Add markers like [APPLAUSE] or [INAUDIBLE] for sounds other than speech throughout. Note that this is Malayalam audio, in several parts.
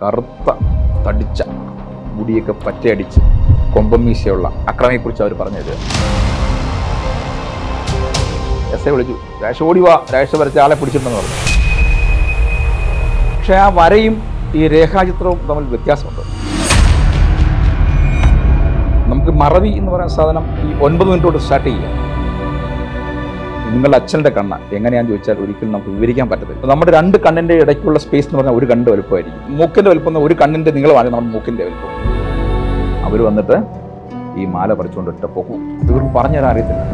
കറുത്ത തടിച്ച മുടിയൊക്കെ പറ്റയടിച്ച് കൊമ്പമീശയുള്ള കുറിച്ച് അവർ പറഞ്ഞു തരിക എസ് എ വിളിച്ചു രാഷ ഓടി വാ രാഷ വരച്ച ആളെ പിടിച്ചിട്ടുണ്ടെന്ന് പറഞ്ഞു പക്ഷേ ആ വരയും ഈ രേഖാചിത്രവും തമ്മിൽ വ്യത്യാസമുണ്ട് നമുക്ക് മറവി എന്ന് പറയുന്ന സാധനം ഈ ഒൻപത് മിനിറ്റ് തൊട്ട് സ്റ്റാർട്ട് ചെയ്യുക നിങ്ങളുടെ അച്ഛൻ്റെ കണ്ണ് എങ്ങനെയാണെന്ന് ചോദിച്ചാൽ ഒരിക്കലും നമുക്ക് വിവരിക്കാൻ പറ്റത്തില്ല നമ്മുടെ രണ്ട് കണ്ണിൻ്റെ ഇടയ്ക്കുള്ള സ്പേസ് എന്ന് പറഞ്ഞാൽ ഒരു കണ്ണ് വലുപ്പമായിരിക്കും മൂക്കിൻ്റെ വലുപ്പം ഒരു കണ്ണിൻ്റെ നീളമാണ് നമ്മുടെ മൂക്കിൻ്റെ വലുപ്പം അവർ വന്നിട്ട് ഈ മാല പറിച്ചുകൊണ്ട് ഇട്ടപ്പോൾ ഇവർക്ക് പറഞ്ഞുതരാൻ അറിയത്തില്ല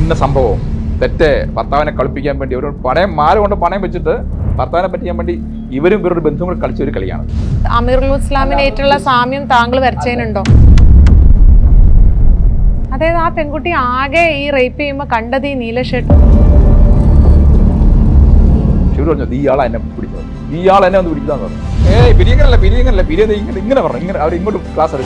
ഇന്ന സംഭവം തെറ്റെ ഭർത്താവിനെ കളിപ്പിക്കാൻ വേണ്ടി ഒരു പണയം മാല കൊണ്ട് പണയം വെച്ചിട്ട് ഭർത്താവിനെ പറ്റിക്കാൻ വേണ്ടി ഇവരും ഇവരുടെ ബന്ധുക്കൾ കളിച്ച ഒരു കളിയാണ് അമീറുൽ ഇസ്ലാമിനായിട്ടുള്ള സാമ്യം താങ്കൾ വരച്ചതിനുണ്ടോ അതായത് ആ പെൺകുട്ടി ആകെ ഈ റേപ്പ് ചെയ്യുമ്പോൾ കണ്ടത് ഈ നീല ഷർട്ട് ഇങ്ങനെ ഇങ്ങനെ ഇങ്ങോട്ട് ക്ലാസ്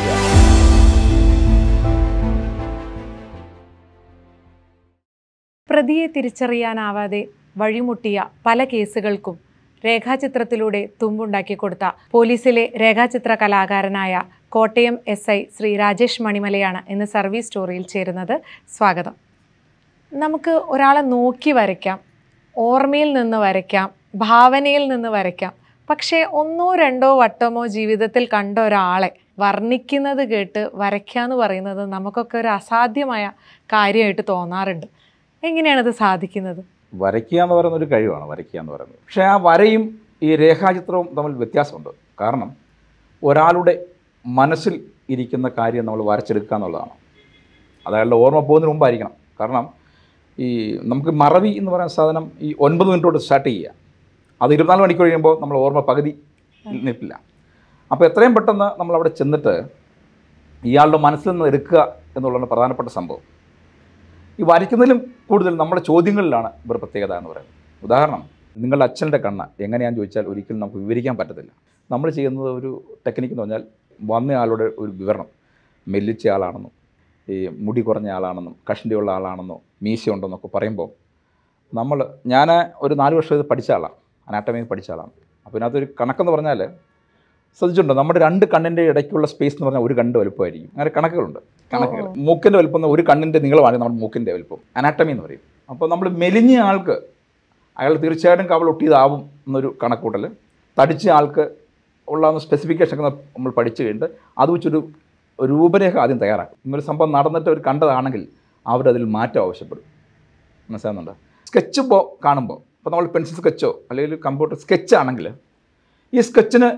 പ്രതിയെ തിരിച്ചറിയാനാവാതെ വഴിമുട്ടിയ പല കേസുകൾക്കും രേഖാചിത്രത്തിലൂടെ തുമ്പുണ്ടാക്കി കൊടുത്ത പോലീസിലെ രേഖാചിത്ര കലാകാരനായ കോട്ടയം എസ് ഐ ശ്രീ രാജേഷ് മണിമലയാണ് ഇന്ന് സർവീസ് സ്റ്റോറിയിൽ ചേരുന്നത് സ്വാഗതം നമുക്ക് ഒരാളെ നോക്കി വരയ്ക്കാം ഓർമ്മയിൽ നിന്ന് വരയ്ക്കാം ഭാവനയിൽ നിന്ന് വരയ്ക്കാം പക്ഷേ ഒന്നോ രണ്ടോ വട്ടമോ ജീവിതത്തിൽ കണ്ട ഒരാളെ വർണ്ണിക്കുന്നത് കേട്ട് വരയ്ക്കുക എന്ന് പറയുന്നത് നമുക്കൊക്കെ ഒരു അസാധ്യമായ കാര്യമായിട്ട് തോന്നാറുണ്ട് എങ്ങനെയാണത് സാധിക്കുന്നത് വരയ്ക്കുക എന്ന് പറയുന്ന ഒരു കഴിവാണ് വരയ്ക്കുക എന്ന് പറയുന്നത് പക്ഷേ ആ വരയും ഈ രേഖാചിത്രവും തമ്മിൽ വ്യത്യാസമുണ്ട് കാരണം ഒരാളുടെ മനസ്സിൽ ഇരിക്കുന്ന കാര്യം നമ്മൾ വരച്ചെടുക്കുക എന്നുള്ളതാണ് അതായത് ഓർമ്മ പോകുന്നതിന് മുമ്പായിരിക്കണം കാരണം ഈ നമുക്ക് മറവി എന്ന് പറയുന്ന സാധനം ഈ ഒൻപത് മിനിറ്റോട് സ്റ്റാർട്ട് ചെയ്യുക അത് ഇരുപത്തിനാല് മണിക്കൂർ കഴിയുമ്പോൾ നമ്മൾ ഓർമ്മ പകുതി നിൽപ്പില്ല അപ്പോൾ എത്രയും പെട്ടെന്ന് നമ്മൾ അവിടെ ചെന്നിട്ട് ഇയാളുടെ മനസ്സിൽ നിന്ന് എടുക്കുക എന്നുള്ളതാണ് പ്രധാനപ്പെട്ട സംഭവം ഈ വരയ്ക്കുന്നതിലും കൂടുതൽ നമ്മുടെ ചോദ്യങ്ങളിലാണ് ഇവർ പ്രത്യേകത എന്ന് പറയുന്നത് ഉദാഹരണം നിങ്ങളുടെ അച്ഛൻ്റെ കണ്ണ് എങ്ങനെയാണെന്ന് ചോദിച്ചാൽ ഒരിക്കലും നമുക്ക് വിവരിക്കാൻ പറ്റത്തില്ല നമ്മൾ ചെയ്യുന്നത് ഒരു ടെക്നിക്ക് എന്ന് പറഞ്ഞാൽ ആളുടെ ഒരു വിവരണം മെല്ലിച്ച ആളാണെന്നും ഈ മുടി കുറഞ്ഞ ആളാണെന്നും കഷ്ടിയുള്ള ആളാണെന്നോ മീശ ഉണ്ടെന്നൊക്കെ പറയുമ്പോൾ നമ്മൾ ഞാൻ ഒരു നാല് വർഷം ഇത് പഠിച്ച ആളാണ് അനാട്ടമി പഠിച്ച ആളാണ് അപ്പോൾ ഇതിനകത്തൊരു കണക്കെന്ന് പറഞ്ഞാൽ ശ്രദ്ധിച്ചിട്ടുണ്ടോ നമ്മുടെ രണ്ട് കണ്ണിൻ്റെ ഇടയ്ക്കുള്ള സ്പേസ് എന്ന് പറഞ്ഞാൽ ഒരു കണ്ണിൻ്റെ വലുപ്പമായിരിക്കും അങ്ങനെ കണക്കുകളുണ്ട് കണക്കുകൾ മൂക്കിൻ്റെ വലുപ്പം ഒരു കണ്ണിൻ്റെ നീളമാണ് നമ്മുടെ മൂക്കിൻ്റെ വലുപ്പം അനാട്ടമി എന്ന് പറയും അപ്പോൾ നമ്മൾ മെലിഞ്ഞ ആൾക്ക് അയാൾ തീർച്ചയായിട്ടും കവൾ ഒട്ടിയതാവും എന്നൊരു കണക്കൂട്ടൽ തടിച്ച ആൾക്ക് ഉള്ള ഒക്കെ നമ്മൾ പഠിച്ചു കഴിഞ്ഞിട്ട് അത് വെച്ചൊരു രൂപരേഖ ആദ്യം തയ്യാറാക്കും ഇങ്ങനൊരു സംഭവം നടന്നിട്ട് അവർ കണ്ടതാണെങ്കിൽ അവരതിൽ മാറ്റം ആവശ്യപ്പെടും മനസ്സിലാവുന്നുണ്ട് സ്കെച്ച് പോ കാണുമ്പോൾ ഇപ്പോൾ നമ്മൾ പെൻസിൽ സ്കെച്ചോ അല്ലെങ്കിൽ കമ്പ്യൂട്ടർ സ്കെച്ച് ഈ സ്കെച്ചിന്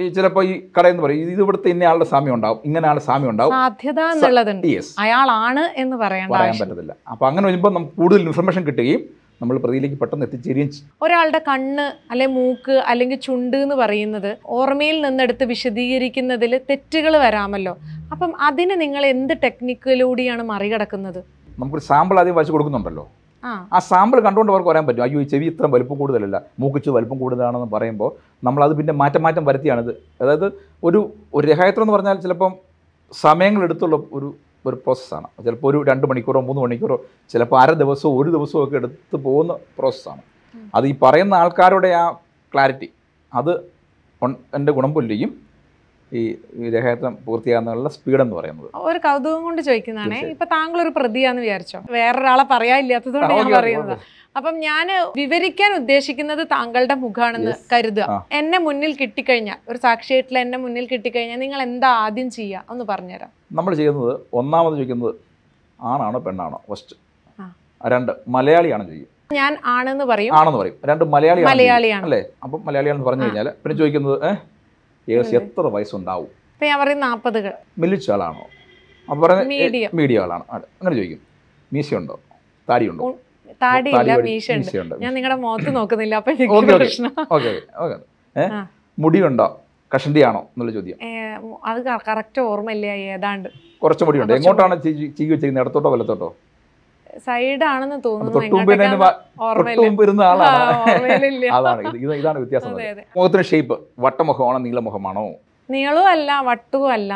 ഈ ചിലപ്പോൾ ഈ കടയെന്ന് പറയും ഇത് ഇവിടുത്തെ ഇന്നയാളുടെ സാമ്യം ഉണ്ടാവും ഇങ്ങനെ ആളുടെ സാമ്യം ഉണ്ടാവും സാധ്യത അയാളാണ് എന്ന് പറയാൻ പറയാൻ പറ്റത്തില്ല അപ്പോൾ അങ്ങനെ വരുമ്പോൾ നമുക്ക് കൂടുതൽ ഇൻഫർമേഷൻ കിട്ടുകയും നമ്മൾ പ്രതിയിലേക്ക് പെട്ടെന്ന് എത്തിച്ചേരുകയും ഒരാളുടെ കണ്ണ് അല്ലെ മൂക്ക് അല്ലെങ്കിൽ ചുണ്ട് എന്ന് പറയുന്നത് ഓർമ്മയിൽ നിന്നെടുത്ത് വിശദീകരിക്കുന്നതിൽ തെറ്റുകൾ വരാമല്ലോ അപ്പം അതിന് നിങ്ങൾ എന്ത് ടെക്നിക്കിലൂടെയാണ് മറികടക്കുന്നത് നമുക്കൊരു സാമ്പിൾ ആദ്യം വായിച്ചു കൊടുക്കുന്നുണ്ടല്ലോ ആ സാമ്പിൾ കണ്ടുകൊണ്ട് അവർക്ക് പറയാൻ പറ്റും അയ്യോ ഈ ചെവി ഇത്ര വലുപ്പം കൂടുതലല്ല മൂക്കിച്ച് വലുപ്പം കൂടുതലാണെന്ന് പറയുമ്പോൾ നമ്മളത് പിന്നെ മാറ്റം മാറ്റം വരുത്തിയാണിത് അതായത് ഒരു ഒരു രഹായത്രം എന്ന് പറഞ്ഞാൽ ചിലപ്പം സമയങ്ങളെടുത്തുള്ള ഒരു ഒരു പ്രോസസ്സാണ് ചിലപ്പോൾ ഒരു രണ്ട് മണിക്കൂറോ മൂന്ന് മണിക്കൂറോ ചിലപ്പോൾ അര ദിവസമോ ഒരു ദിവസമോ ഒക്കെ എടുത്ത് പോകുന്ന പ്രോസസ്സാണ് അത് ഈ പറയുന്ന ആൾക്കാരുടെ ആ ക്ലാരിറ്റി അത് എൻ്റെ ഗുണം പുല്ലിയും ഈ വിദേഹയാത്രം പൂർത്തിയാകുന്നുള്ള സ്പീഡ് എന്ന് പറയുന്നത് ഒരു കൗതുകം കൊണ്ട് ചോദിക്കുന്നതാണ് ഇപ്പൊ താങ്കൾ ഒരു പ്രതിയാന്ന് വിചാരിച്ചോ വേറൊരാളെ പറയാനില്ലാത്തതുകൊണ്ട് ഞാൻ പറയുന്നത് അപ്പം ഞാൻ വിവരിക്കാൻ ഉദ്ദേശിക്കുന്നത് താങ്കളുടെ മുഖാണെന്ന് കരുതുക എന്നെ മുന്നിൽ കിട്ടിക്കഴിഞ്ഞാൽ ഒരു സാക്ഷിയായിട്ടുള്ള എന്നെ മുന്നിൽ കിട്ടിക്കഴിഞ്ഞാൽ നിങ്ങൾ എന്താ ആദ്യം ചെയ്യുക ഒന്ന് പറഞ്ഞുതരാം നമ്മൾ ചെയ്യുന്നത് ഒന്നാമത് ചോദിക്കുന്നത് ആണാണോ പെണ്ണാണോ ഫസ്റ്റ് രണ്ട് മലയാളിയാണ് ചെയ്യും ഞാൻ ആണെന്ന് പറയും ആണെന്ന് പറയും രണ്ട് മലയാളി മലയാളിയാണ് അല്ലേ അപ്പം മലയാളിയാണെന്ന് പറഞ്ഞു കഴിഞ്ഞാൽ പിന്നെ ചോദിക്കുന്നത് ഏഹ് ഏകദേശം എത്ര വയസ്സുണ്ടാവും ഇപ്പം ഞാൻ പറയും നാൽപ്പതുകൾ മെലിച്ച ആളാണോ അപ്പം പറയുന്നത് മീഡിയം ആളാണ് അങ്ങനെ ചോദിക്കും മീശയുണ്ടോ താടിയുണ്ടോ താടിയില്ല മീശയുണ്ട് ഞാൻ നിങ്ങളുടെ മുഖത്ത് നോക്കുന്നില്ല അപ്പം പ്രശ്നം ഓക്കെ ഓക്കെ മുടിയുണ്ടോ കഷണ്ടിയാണോ എന്നുള്ള ചോദ്യം അത് കറക്റ്റ് ഓർമ്മയില്ല ഏതാണ്ട് കുറച്ച് മുടിയുണ്ട് എങ്ങോട്ടാണ് ചീകി വെച്ചിരിക്കുന്നത് ഇടത്തോട്ടോ വലത്തോട്ടോ സൈഡാണെന്ന് തോന്നുന്നു ആളാണ് ഇതാണ് വ്യത്യാസം മുഖത്തിന് ഷേപ്പ് വട്ടമുഖമാണോ നീളമുഖമാണോ നീളവും അല്ല വട്ടവും അല്ല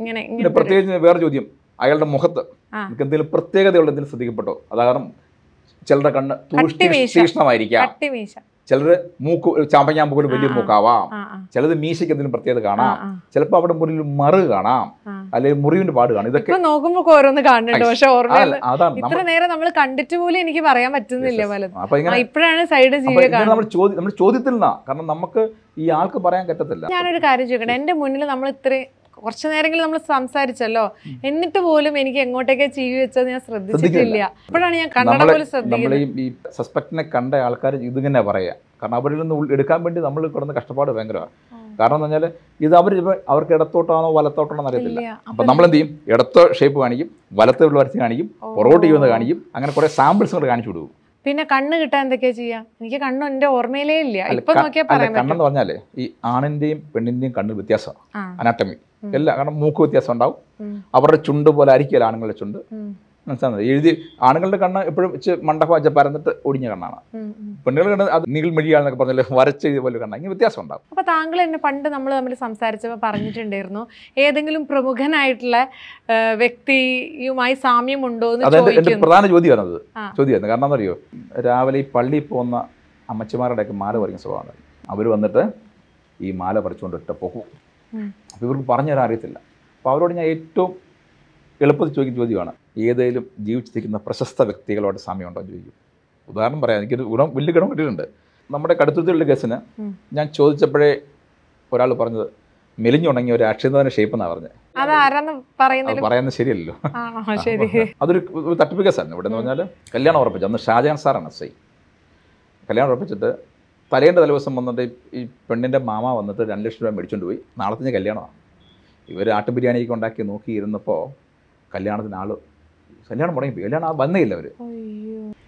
ഇങ്ങനെ പ്രത്യേകിച്ച് വേറെ ചോദ്യം അയാളുടെ മുഖത്ത് എന്തെങ്കിലും പ്രത്യേകതയുള്ള എന്തെങ്കിലും ശ്രദ്ധിക്കപ്പെട്ടോ അതാകണം ചിലരുടെ കണ്ണ് തീക്ഷ്ണമായിരിക്കാം ചിലർ മൂക്ക് ചാമ്പങ്ങാൻ പോലും വലിയ മൂക്കാവാം ചിലത് മീശയ്ക്ക് എന്തെങ്കിലും പ്രത്യേകത കാണാം ചിലപ്പോൾ അവിടെ മുറിയിൽ മറു കാണാം അല്ലെങ്കിൽ മുറിവിന്റെ പാട് കാണാം ഇതൊക്കെ നോക്കുമ്പോൾ ഓരോന്ന് കാണുന്നുണ്ട് പക്ഷെ അതാണ് ഇത്ര നേരം നമ്മൾ കണ്ടിട്ട് പോലും എനിക്ക് പറയാൻ പറ്റുന്നില്ല ഇപ്പോഴാണ് സൈഡ് നമ്മൾ ചോദ്യത്തിൽ നിന്നാ കാരണം നമുക്ക് ഈ ആൾക്ക് പറയാൻ പറ്റത്തില്ല ഞാനൊരു കാര്യം ചോദിക്കട്ടെ എന്റെ മുന്നിൽ നമ്മൾ ഇത്രയും കുറച്ചു നേരമെങ്കിലും നമ്മൾ സംസാരിച്ചല്ലോ എന്നിട്ട് പോലും എനിക്ക് എങ്ങോട്ടേക്ക് ചീവി വെച്ചത് ഞാൻ ശ്രദ്ധിച്ചിട്ടില്ല അപ്പോഴാണ് ഞാൻ കണ്ണട പോലും ശ്രദ്ധിക്കുന്നത് ഈ കണ്ട ആൾക്കാർ ഇത് തന്നെ പറയാം കാരണം അവരിൽ നിന്ന് എടുക്കാൻ വേണ്ടി നമ്മൾ കിടന്ന് കഷ്ടപ്പാട് ഭയങ്കരമാണ് കാരണം എന്ന് പറഞ്ഞാൽ ഇത് അവർ അവർക്ക് ഇടത്തോട്ടാണോ വലത്തോട്ടാണോ അറിയത്തില്ല അപ്പൊ നമ്മൾ എന്ത് ചെയ്യും ഇടത്തോ ഷേപ്പ് കാണിക്കും വലത്തെ വരച്ച് കാണിക്കും പൊറോട്ട് ചെയ്യുന്നത് കാണിക്കും അങ്ങനെ കുറേ സാമ്പിൾസ് കൊണ്ട് കാണിച്ചു കൊടുക്കും പിന്നെ കണ്ണ് കിട്ടാൻ എന്തൊക്കെയാ ചെയ്യാ എനിക്ക് കണ്ണ് എന്റെ ഓർമ്മയിലേ ഇല്ല ഇപ്പൊ നോക്കിയാൽ പറയാൻ കണ്ണെന്ന് പറഞ്ഞാലേ ഈ ആണിന്റെയും പെണ്ണിന്റെയും കണ്ണ് വ്യത്യാസമാണ് അനാട്ടമി എല്ലാം കാരണം മൂക്ക് വ്യത്യാസം ഉണ്ടാവും അവരുടെ ചുണ്ട് പോലെ ആയിരിക്കില്ല ആണുങ്ങളുടെ ചുണ്ട് മനസ്സിലാകുന്നത് എഴുതി ആണുങ്ങളുടെ കണ്ണ് എപ്പോഴും വെച്ച് മണ്ടഹ വച്ച പരന്നിട്ട് ഒടിഞ്ഞ കണ്ണാണ് പെണ്ണുകളുടെ കണ്ട് അത് നീൾ മെഴിയാണെന്നൊക്കെ പറഞ്ഞാൽ വരച്ച് ഇതുപോലെ കണ്ണ ഇങ്ങനെ വ്യത്യാസം ഉണ്ടാവും അപ്പോൾ താങ്കൾ എന്നെ പണ്ട് നമ്മൾ തമ്മിൽ സംസാരിച്ചപ്പോൾ പറഞ്ഞിട്ടുണ്ടായിരുന്നു ഏതെങ്കിലും പ്രമുഖനായിട്ടുള്ള വ്യക്തിയുമായി സാമ്യമുണ്ടോ എന്ന് അതായത് എൻ്റെ പ്രധാന ചോദ്യമാണത് ചോദ്യമായിരുന്നു കാരണം എന്നറിയോ രാവിലെ ഈ പള്ളിയിൽ പോകുന്ന അമ്മച്ചിമാരുടെയൊക്കെ മാല പറഞ്ഞ സ്വഭാവം അവർ വന്നിട്ട് ഈ മാല പറിച്ചുകൊണ്ട് ഇട്ട പോകും അപ്പോൾ ഇവർക്ക് പറഞ്ഞുതരാൻ അറിയത്തില്ല അപ്പോൾ അവരോട് ഞാൻ ഏറ്റവും എളുപ്പത്തിൽ ചോദിക്കുന്ന ചോദ്യമാണ് ഏതെങ്കിലും ജീവിച്ചിരിക്കുന്ന പ്രശസ്ത വ്യക്തികളോട് സാമ്യമുണ്ടോ എന്ന് ചോദിക്കും ഉദാഹരണം പറയാം എനിക്കൊരു ഗുണം വലിയ ഗുണം കിട്ടിയിട്ടുണ്ട് നമ്മുടെ കടുത്തുള്ള കേസിന് ഞാൻ ചോദിച്ചപ്പോഴേ ഒരാൾ പറഞ്ഞത് മെലിഞ്ഞുണങ്ങിയ ഒരു അക്ഷരധാന ഷേപ്പ് എന്നാ പറഞ്ഞത് പറയുന്നത് ശരിയല്ലോ അതൊരു തട്ടിപ്പ് കേസായിരുന്നു ഇവിടെ എന്ന് പറഞ്ഞാൽ കല്യാണം ഉറപ്പിച്ചു അന്ന് ഷാജഹാൻ സാറാണ് സൈ കല്യാണം ഉറപ്പിച്ചിട്ട് തലേൻ്റെ തലേദിവസം വന്നിട്ട് ഈ പെണ്ണിൻ്റെ മാമ വന്നിട്ട് രണ്ട് ലക്ഷം രൂപ മേടിച്ചുകൊണ്ട് പോയി നാളത്തിന് കല്യാണമാണ് ഇവർ ആട്ടു ബിരിയാണിക്ക് ഉണ്ടാക്കി നോക്കിയിരുന്നപ്പോൾ കല്യാണത്തിന് ആള് കല്യാണം മുടങ്ങി പോയി കല്യാണം ആ വന്നേയില്ല അവർ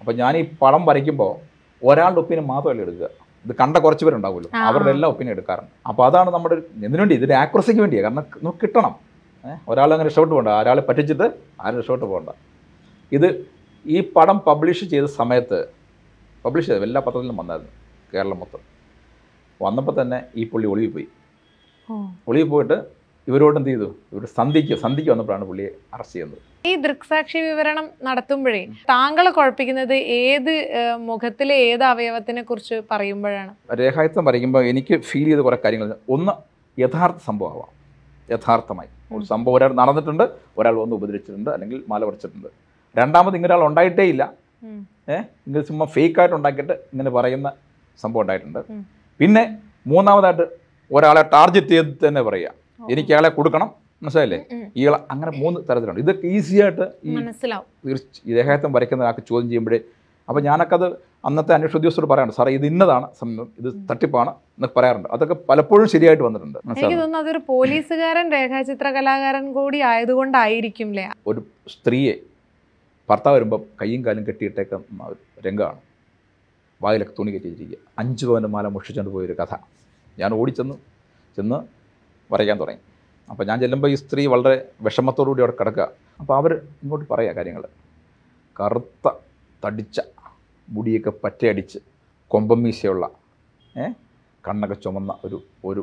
അപ്പം ഞാൻ ഈ പടം വരയ്ക്കുമ്പോൾ ഒരാളുടെ ഒപ്പിനെ മാത്രമല്ല എടുക്കുക ഇത് കണ്ട കുറച്ച് പേരുണ്ടാവുമല്ലോ അവരുടെ എല്ലാ ഒപ്പിനെ എടുക്കാറുണ്ട് അപ്പോൾ അതാണ് നമ്മുടെ എന്തിനു വേണ്ടി ഇതിൻ്റെ ആക്രസിക്ക് വേണ്ടിയാണ് കാരണം നമുക്ക് കിട്ടണം ഒരാൾ അങ്ങനെ രക്ഷപ്പെട്ട് പോകണ്ട ഒരാളെ പറ്റിച്ചിട്ട് ആരും രക്ഷപ്പെട്ട് പോകണ്ട ഇത് ഈ പടം പബ്ലിഷ് ചെയ്ത സമയത്ത് പബ്ലിഷ് ചെയ്ത എല്ലാ പത്രത്തിലും വന്നായിരുന്നു കേരളം മൊത്തം വന്നപ്പോൾ തന്നെ ഈ പുള്ളി ഒളിവിൽ പോയി ഒളിവിൽ പോയിട്ട് ഇവരോട് എന്ത് ചെയ്തു ഇവർ സന്ധിക്ക് സന്ധിക്ക് വന്നപ്പോഴാണ് പുള്ളിയെ അറസ്റ്റ് ചെയ്യുന്നത് ഈ ദൃക്സാക്ഷി വിവരണം നടത്തുമ്പോഴേ താങ്കളെ കുഴപ്പിക്കുന്നത് ഏത് മുഖത്തിലെ ഏത് അവയവത്തിനെ കുറിച്ച് പറയുമ്പോഴാണ് രേഖായുത്തം പറയുമ്പോൾ എനിക്ക് ഫീൽ ചെയ്ത കുറേ കാര്യങ്ങൾ ഒന്ന് യഥാർത്ഥ സംഭവമാവാം യഥാർത്ഥമായി ഒരു സംഭവം ഒരാൾ നടന്നിട്ടുണ്ട് ഒരാൾ വന്ന് ഉപദ്രവിച്ചിട്ടുണ്ട് അല്ലെങ്കിൽ മാല പറിച്ചിട്ടുണ്ട് രണ്ടാമത് ഇങ്ങനെ ഒരാൾ ഉണ്ടായിട്ടേ ഇല്ല ഏ ഇങ്ങനെ ചുമ്മാ ഫേക്കായിട്ട് ഉണ്ടാക്കിയിട്ട് ഇങ്ങനെ പറയുന്ന സംഭവം ഉണ്ടായിട്ടുണ്ട് പിന്നെ മൂന്നാമതായിട്ട് ഒരാളെ ടാർഗറ്റ് ചെയ്ത് തന്നെ പറയുക എനിക്ക് അയാളെ കൊടുക്കണം മനസ്സിലായില്ലേ ഇയാളെ അങ്ങനെ മൂന്ന് തരത്തിലുണ്ട് ഇതൊക്കെ ഈസിയായിട്ട് ഈ ദേഹത്തം വരയ്ക്കുന്ന ആൾക്ക് ചോദ്യം ചെയ്യുമ്പോഴേ അപ്പോൾ ഞാനൊക്കെ അത് അന്നത്തെ അന്വേഷണ ഉദ്യോഗസ്ഥരോട് പറയാറുണ്ട് സാറേ ഇത് ഇന്നതാണ് സംഭവം ഇത് തട്ടിപ്പാണ് എന്നൊക്കെ പറയാറുണ്ട് അതൊക്കെ പലപ്പോഴും ശരിയായിട്ട് വന്നിട്ടുണ്ട് എനിക്ക് തോന്നുന്നു അതൊരു പോലീസുകാരൻ രേഖാചിത്ര കലാകാരൻ കൂടി ആയതുകൊണ്ടായിരിക്കും ഒരു സ്ത്രീയെ ഭർത്താവ് വരുമ്പോൾ കൈയും കാലും കെട്ടിയിട്ടേക്കുന്ന രംഗമാണ് വായിലൊക്കെ തുണി കെട്ടിയിരിക്കുക അഞ്ച് പവൻ്റെ മാല മോഷിച്ചുകൊണ്ട് പോയൊരു കഥ ഞാൻ ഓടിച്ചെന്ന് ചെന്ന് വരയ്ക്കാൻ തുടങ്ങി അപ്പോൾ ഞാൻ ചെല്ലുമ്പോൾ ഈ സ്ത്രീ വളരെ വിഷമത്തോടുകൂടി അവിടെ കിടക്കുക അപ്പോൾ അവർ ഇങ്ങോട്ട് പറയുക കാര്യങ്ങൾ കറുത്ത തടിച്ച മുടിയൊക്കെ പറ്റയടിച്ച് കൊമ്പമീശയുള്ള ഏ കണ്ണൊക്കെ ചുമന്ന ഒരു ഒരു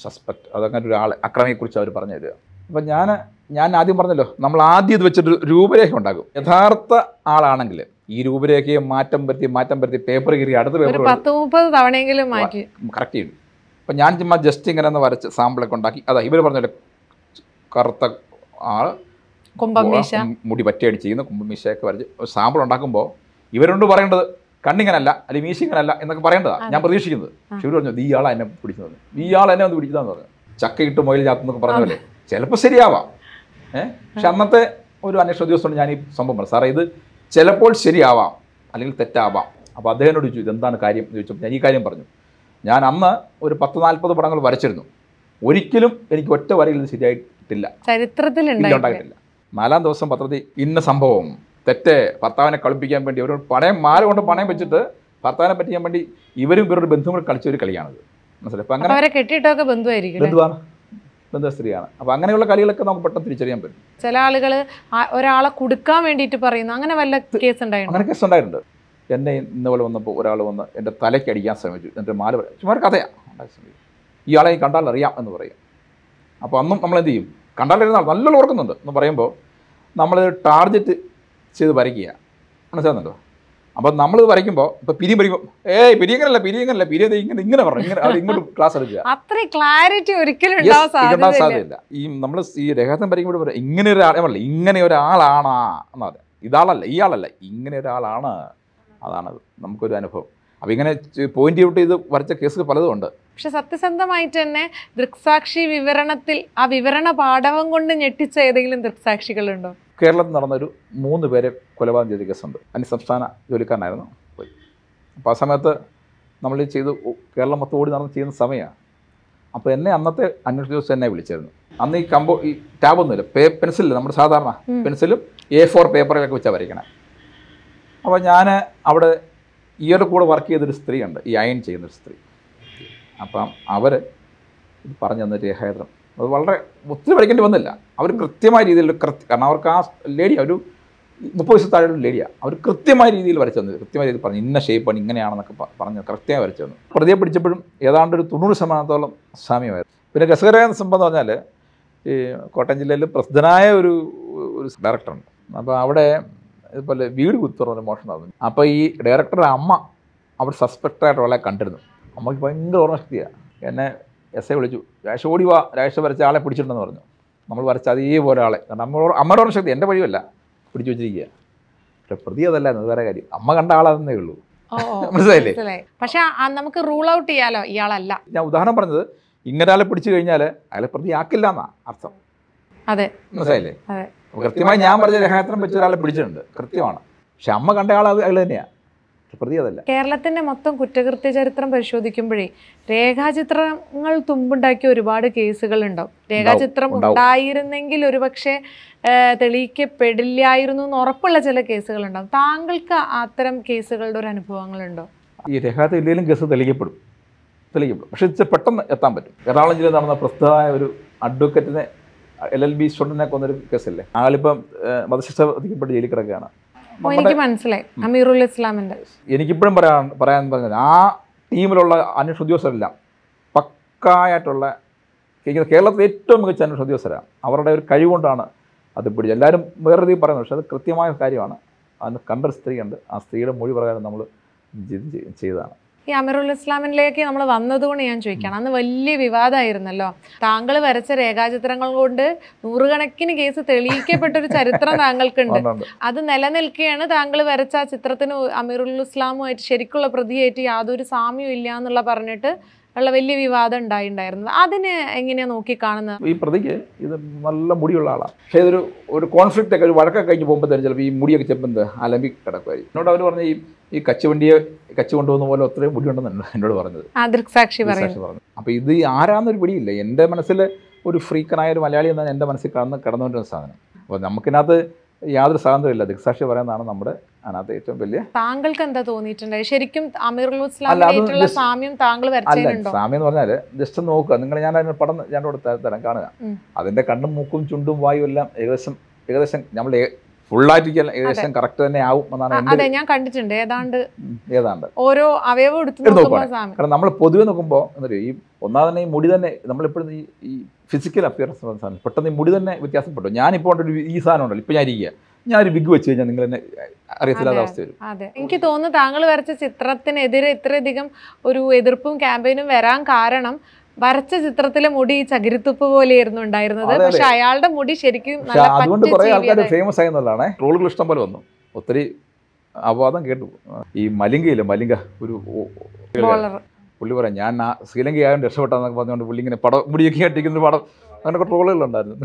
സസ്പെക്റ്റ് അതങ്ങനെ ഒരാൾ അക്രമിയെക്കുറിച്ച് അവർ പറഞ്ഞു തരിക അപ്പം ഞാൻ ഞാൻ ആദ്യം പറഞ്ഞല്ലോ നമ്മൾ ആദ്യം ഇത് വെച്ചിട്ട് രൂപരേഖ ഉണ്ടാക്കും യഥാർത്ഥ ആളാണെങ്കിൽ ഈ രൂപരേഖയെ മാറ്റം വരുത്തി മാറ്റം വരുത്തി പേപ്പർ കീറി അടുത്ത പേപ്പർ പത്ത് തവണയെങ്കിലും മാറ്റി കറക്റ്റ് ചെയ്യും അപ്പം ഞാൻ ചുമ്മാ ജസ്റ്റ് ഇങ്ങനെ ഒന്ന് വരച്ച് സാമ്പിളൊക്കെ ഉണ്ടാക്കി അതാ ഇവർ പറഞ്ഞില്ല കറുത്ത ആൾ മുടി പറ്റിയടി ചെയ്യുന്ന കുംഭമീശയൊക്കെ വരച്ച് സാമ്പിൾ ഉണ്ടാക്കുമ്പോൾ ഇവരുണ്ട് പറയേണ്ടത് കണ്ണിങ്ങനല്ല അല്ലെങ്കിൽ മീശ ഇങ്ങനല്ല എന്നൊക്കെ പറയേണ്ടതാണ് ഞാൻ പ്രതീക്ഷിക്കുന്നത് പക്ഷെ പറഞ്ഞു പറഞ്ഞു ഇയാളെ എന്നെ പിടിച്ചത് ഇയാളെ എന്നെ ഒന്ന് പിടിച്ചതാന്ന് പറഞ്ഞു ചക്ക ഇട്ട് മൊയിൽ ചാത്തെന്നൊക്കെ പറഞ്ഞതല്ലേ ചിലപ്പോൾ ശരിയാവാം ഏഹ് പക്ഷെ അന്നത്തെ ഒരു അന്വേഷണ ഉദ്യോഗസ്ഥനോട് ഞാൻ ഈ സംഭവം പറഞ്ഞു സാറേ ഇത് ചിലപ്പോൾ ശരിയാവാം അല്ലെങ്കിൽ തെറ്റാവാം അപ്പോൾ അദ്ദേഹനോട് ചോദിച്ചു ഇതെന്താണ് കാര്യം എന്ന് ചോദിച്ചപ്പോൾ ഞാൻ ഈ കാര്യം പറഞ്ഞു ഞാൻ അന്ന് ഒരു പത്ത് നാൽപ്പത് പടങ്ങൾ വരച്ചിരുന്നു ഒരിക്കലും എനിക്ക് ഒറ്റ വരയിൽ ഇത് ശരിയായിട്ടില്ല ചരിത്രത്തിൽ ഉണ്ടായിട്ടില്ല നാലാം ദിവസം പത്രത്തിൽ ഇന്ന സംഭവം തെറ്റ് ഭർത്താവിനെ കളിപ്പിക്കാൻ വേണ്ടി അവർ പണയം മാല കൊണ്ട് പണയം വെച്ചിട്ട് ഭർത്താവിനെ പറ്റിക്കാൻ വേണ്ടി ഇവരും ഇവരുടെ ബന്ധുക്കൾ കളിച്ച ഒരു കളിയാണിത് മനസ്സിലായി അപ്പം അങ്ങനെ കെട്ടിയിട്ടൊക്കെ ബന്ധുവായിരിക്കും ബന്ധുവാണ് ബന്ധു സ്ത്രീയാണ് അപ്പം അങ്ങനെയുള്ള കളികളൊക്കെ നമുക്ക് പെട്ടെന്ന് തിരിച്ചറിയാൻ പറ്റും ചില ആളുകൾ ഒരാളെ കൊടുക്കാൻ വേണ്ടിയിട്ട് പറയുന്നു അങ്ങനെ വല്ല കേസ് ഉണ്ടായിട്ടുണ്ട് അങ്ങനെ കേസ് ഉണ്ടായിട്ടുണ്ട് എന്നെ ഇന്നപോലെ വന്നപ്പോൾ ഒരാൾ വന്ന് എൻ്റെ തലയ്ക്കടിക്കാൻ ശ്രമിച്ചു എൻ്റെ മാല ചുമ്മാ കഥയാണ് ശ്രമിച്ചു ഇയാളെ കണ്ടാൽ അറിയാം എന്ന് പറയും അപ്പോൾ അന്നും നമ്മൾ എന്ത് ചെയ്യും കണ്ടാൽ ആൾ നല്ലോണം ഓർക്കുന്നുണ്ട് എന്ന് പറയുമ്പോൾ നമ്മൾ ടാർഗറ്റ് ചെയ്ത് വരയ്ക്കുക മനസ്സിലാകുന്നുണ്ടോ അപ്പോൾ നമ്മൾ വരയ്ക്കുമ്പോൾ ഇപ്പോൾ പിരിയും വരയ്ക്കും ഏയ് പിരിയങ്ങനല്ല പിരിയങ്ങനല്ല പിരിയത് ഇങ്ങനെ ഇങ്ങനെ പറഞ്ഞു ഇങ്ങനെ അത് ഇങ്ങോട്ട് ക്ലാസ് എടുക്കുക അത്ര ക്ലാരിറ്റി ഒരിക്കലും ഉണ്ടാവാൻ സാധ്യതയില്ല ഈ നമ്മൾ ഈ രഹസ്യം വരയ്ക്കുമ്പോൾ പറയാം ഇങ്ങനെ ഒരാളെ പറയില്ല ഇങ്ങനെ ഒരാളാണാ എന്നാൽ ഇതാളല്ല ഇയാളല്ല ഇങ്ങനെ ഒരാളാണ് അതാണത് നമുക്കൊരു അനുഭവം അപ്പം ഇങ്ങനെ പോയിന്റ് ഔട്ട് ചെയ്ത് വരച്ച കേസുകൾ പലതും ഉണ്ട് പക്ഷെ സത്യസന്ധമായിട്ട് തന്നെ ദൃക്സാക്ഷി വിവരണത്തിൽ ആ വിവരണ പാഠവം കൊണ്ട് ഞെട്ടിച്ച ഏതെങ്കിലും ദൃക്സാക്ഷികളുണ്ടോ കേരളത്തിൽ നടന്നൊരു മൂന്ന് പേരെ കൊലപാതകം ചെയ്ത കേസുണ്ട് അന്യസംസ്ഥാന ജോലിക്കാരനായിരുന്നു പോയി അപ്പോൾ ആ സമയത്ത് നമ്മൾ ചെയ്ത് കേരളം മൊത്തം ഓടി നടന്ന് ചെയ്യുന്ന സമയമാണ് അപ്പോൾ എന്നെ അന്നത്തെ അന്വേഷണ ദിവസം എന്നെ വിളിച്ചായിരുന്നു അന്ന് ഈ കമ്പോ ഈ ടാബൊന്നുമില്ല പേ പെൻസിലില്ല നമ്മുടെ സാധാരണ പെൻസിലും എ ഫോർ പേപ്പറിലൊക്കെ വെച്ചാൽ വരയ്ക്കണേ അപ്പോൾ ഞാൻ അവിടെ ഇയാളുടെ കൂടെ വർക്ക് ചെയ്തൊരു സ്ത്രീ ഉണ്ട് ഈ അയൺ ചെയ്യുന്നൊരു സ്ത്രീ അപ്പം അവർ ഇത് പറഞ്ഞു തന്ന രേഖായത്രം അത് വളരെ ഒത്തിരി പഠിക്കേണ്ടി വന്നില്ല അവർ കൃത്യമായ രീതിയിൽ കൃത്യ കാരണം അവർക്ക് ആ ലേഡി ഒരു മുപ്പത് വയസ്സ് താഴെയുള്ള ലേഡിയാണ് അവർ കൃത്യമായ രീതിയിൽ വരച്ചു തന്നു കൃത്യമായ രീതിയിൽ പറഞ്ഞു ഇന്ന ഷേപ്പാണ് ഇങ്ങനെയാണെന്നൊക്കെ പറഞ്ഞു കൃത്യമായി വരച്ചു തന്നു പ്രതിയെ പിടിച്ചപ്പോഴും ഏതാണ്ട് ഒരു തൊണ്ണൂറ് ശതമാനത്തോളം സാമ്യമായിരുന്നു പിന്നെ രസകരമായ സംഭവം എന്ന് പറഞ്ഞാൽ ഈ കോട്ടയം ജില്ലയിൽ പ്രസിദ്ധനായ ഒരു ഒരു ഡയറക്ടറുണ്ട് അപ്പോൾ അവിടെ ഇതുപോലെ വീട് കുത്തുറന്ന മോഷണം നടന്നു അപ്പോൾ ഈ ഡയറക്ടറുടെ അമ്മ അവർ സസ്പെക്റ്റായിട്ട് ഒരാളെ കണ്ടിരുന്നു അമ്മയ്ക്ക് ഭയങ്കര ഓർമ്മശക്തിയാണ് എന്നെ എസ് ഐ വിളിച്ചു രാശ ഓടി വാ രാശ വരച്ച ആളെ പിടിച്ചിട്ടുണ്ടെന്ന് പറഞ്ഞു നമ്മൾ വരച്ച അതേപോലെ ആളെ കാരണം അമ്മ അമ്മയുടെ ഓർമ്മശക്തി എൻ്റെ വഴിയല്ല പിടിച്ചു വെച്ചിരിക്കുക പക്ഷെ പ്രതി എന്നത് വേറെ കാര്യം അമ്മ കണ്ട ആളാണെന്നേ ഉള്ളൂ [LAUGHS] മനസ്സിലായില്ലേ പക്ഷെ നമുക്ക് റൂൾ ഔട്ട് ചെയ്യാലോ ഇയാളല്ല ഞാൻ ഉദാഹരണം പറഞ്ഞത് ഇങ്ങനെ ആളെ പിടിച്ചു കഴിഞ്ഞാൽ അയാളെ പ്രതി ആക്കില്ല എന്നാ അർത്ഥം അതെ മനസ്സിലായില്ലേ കൃത്യമായി ഞാൻ പറഞ്ഞ രഹസ്യത്തിനും പറ്റിയ ഒരാളെ പിടിച്ചിട്ടുണ്ട് കൃത്യമാണ് പക്ഷെ അമ്മ കണ്ട ആൾ അത് അയാൾ തന്നെയാണ് കേരളത്തിന്റെ മൊത്തം കുറ്റകൃത്യ ചരിത്രം പരിശോധിക്കുമ്പോഴേ രേഖാചിത്രങ്ങൾ തുമ്പുണ്ടാക്കിയ ഒരുപാട് കേസുകൾ ഉണ്ടാവും രേഖാചിത്രം ഉണ്ടായിരുന്നെങ്കിൽ ഒരുപക്ഷെ തെളിയിക്കപ്പെടില്ലായിരുന്നു എന്ന് ഉറപ്പുള്ള ചില കേസുകൾ ഉണ്ടാവും താങ്കൾക്ക് അത്തരം കേസുകളുടെ ഒരു അനുഭവങ്ങളുണ്ടോ ഈ രേഖാത്ത കേസ് തെളിയിക്കപ്പെടും തെളിയിക്കപ്പെടും പക്ഷെ പെട്ടെന്ന് എത്താൻ പറ്റും എറണാകുളം ജില്ലയിൽ നടന്ന പ്രസ്തുതമായ ഒരു അഡ്വക്കറ്റിനെ എൽ എൽ ബി സ്റ്റുഡൻറ്റിനെ കൊന്നൊരു കേസല്ലേ ആളിപ്പം വധശിക്ഷ വിധിക്കപ്പെട്ട് ജയിലിൽ കിടക്കുകയാണ് എനിക്ക് മനസ്സിലായി അമീറുൽ ഇസ്ലാമിന്റെ എനിക്കിപ്പോഴും പറയാൻ പറയാൻ പറഞ്ഞത് ആ ടീമിലുള്ള അന്വേഷണ ഉദ്യോഗസ്ഥരെല്ലാം പക്കായിട്ടുള്ള കേരളത്തിലെ ഏറ്റവും മികച്ച അന്വേഷണ ഉദ്യോഗസ്ഥരാണ് അവരുടെ ഒരു കഴിവുകൊണ്ടാണ് അത് പിടിച്ചത് എല്ലാവരും വേറെ രീതിയിൽ പറയുന്നത് പക്ഷേ അത് കൃത്യമായ കാര്യമാണ് അതിന് കണ്ടൊരു സ്ത്രീയുണ്ട് ആ സ്ത്രീയുടെ മൊഴി പ്രകാരം നമ്മൾ ചെയ്തതാണ് ഈ അമിറുൽ ഇസ്ലാമിനിലേക്ക് നമ്മൾ വന്നതുകൊണ്ട് ഞാൻ ചോദിക്കണം അന്ന് വലിയ വിവാദമായിരുന്നല്ലോ താങ്കൾ വരച്ച രേഖാചിത്രങ്ങൾ കൊണ്ട് നൂറുകണക്കിന് കേസ് തെളിയിക്കപ്പെട്ട ഒരു ചരിത്രം താങ്കൾക്കുണ്ട് അത് നിലനിൽക്കുകയാണ് താങ്കൾ വരച്ച ആ ചിത്രത്തിന് അമിറുൽ ഇസ്ലാമുമായിട്ട് ശരിക്കുള്ള പ്രതിയായിട്ട് യാതൊരു സാമ്യവും ഇല്ല എന്നുള്ള പറഞ്ഞിട്ട് ഉള്ള വലിയ വിവാദം ഉണ്ടായിണ്ടായിരുന്നത് അതിന് എങ്ങനെയാ നോക്കി കാണുന്നത് ഈ പ്രതിക്ക് ഇത് നല്ല മുടിയുള്ള ആളാണ് പക്ഷേ ഇതൊരു ഒരു കോൺഫ്ലിക്റ്റ് ഒക്കെ ഒരു വഴക്കൊക്കെ കഴിഞ്ഞ് പോകുമ്പോൾ തന്നെ ചിലപ്പോൾ ഈ മുടിയൊക്കെ ചിലപ്പോൾ എന്ത് അലമ്പി കിടക്കുമായിരിക്കും എന്നോട് അവർ പറഞ്ഞ ഈ ഈ കച്ചുവണ്ടിയെ കച്ചു കൊണ്ടുപോകുന്ന പോലെ ഒത്രയും മുടിയുണ്ടെന്നാണ് എന്നോട് പറഞ്ഞത് സാക്ഷി പറഞ്ഞു അപ്പോൾ ഇത് ആരാന്നൊരു പിടിയില്ല എൻ്റെ മനസ്സിൽ ഒരു ഫ്രീക്കനായ ഒരു മലയാളി എന്നാണ് എൻ്റെ മനസ്സിൽ കടന്ന് കിടന്നുകൊണ്ടിരുന്ന സാധനം അപ്പോൾ നമുക്കിനകത്ത് യാതൊരു സ്വാതന്ത്ര്യമില്ല ദിക്സാക്ഷി പറയുന്നതാണ് നമ്മുടെ അതിനകത്ത് ഏറ്റവും വലിയ താങ്കൾക്ക് എന്താ തോന്നിയിട്ടുണ്ട് ശരിക്കും അമീറുള്ള സാമ്യം താങ്കൾ സാമ്യം എന്ന് പറഞ്ഞാൽ ജസ്റ്റ് നോക്കുക നിങ്ങൾ ഞാൻ അതിന് പടം ഞാൻ ഇവിടെ തരാം കാണുക അതിന്റെ കണ്ണും മൂക്കും ചുണ്ടും വായും എല്ലാം ഏകദേശം ഏകദേശം നമ്മൾ ഏകദേശം കറക്റ്റ് തന്നെ ആവും എന്നാണ് അതെ ഞാൻ കണ്ടിട്ടുണ്ട് ഏതാണ്ട് ഏതാണ്ട് ഓരോ അവയവം കാരണം നമ്മൾ പൊതുവെ നോക്കുമ്പോൾ എന്താ ഈ ഒന്നാമത് തന്നെ ഈ മുടി തന്നെ നമ്മളെപ്പോഴും ഈ ഫിസിക്കൽ അപ്പിയറൻസ് സാധനം പെട്ടെന്ന് ഈ മുടി തന്നെ വ്യത്യാസപ്പെട്ടു ഞാനിപ്പോൾ ഈ സാധനം ഉണ്ടല്ലോ ഇപ്പൊ ഞാൻ ഇരിക്കുക ഒരു ബിഗ് വെച്ച് കഴിഞ്ഞാൽ നിങ്ങൾ എന്നെ അറിയത്തില്ലാത്ത അവസ്ഥ വരും അതെ എനിക്ക് തോന്നുന്നു താങ്കൾ വരച്ച ചിത്രത്തിനെതിരെ ഇത്രയധികം ഒരു എതിർപ്പും ക്യാമ്പയിനും വരാൻ കാരണം വരച്ച ചിത്രത്തിലെ മുടി ചകിരിത്തുപ്പ് പോലെയായിരുന്നു ഉണ്ടായിരുന്നത് പക്ഷെ അയാളുടെ മുടി ശരിക്കും അതുകൊണ്ട് കുറെ ആൾക്കാർ ഫേമസ് ആയി ട്രോളുകൾ ഇഷ്ടം പോലെ വന്നു ഒത്തിരി അപവാദം കേട്ടു ഈ മലിംഗയില്ല മലിംഗ ഒരു പുള്ളി പറയാം ഞാൻ ശ്രീലങ്ക ആയതുകൊണ്ട് രക്ഷപ്പെട്ടെന്നൊക്കെ പറഞ്ഞുകൊണ്ട് പുള്ളി ഇങ്ങനെ പടം മുടിയൊക്കെ അട്ടിക്കുന്ന പടം ട്രോളുകൾ ഉണ്ടായിരുന്നു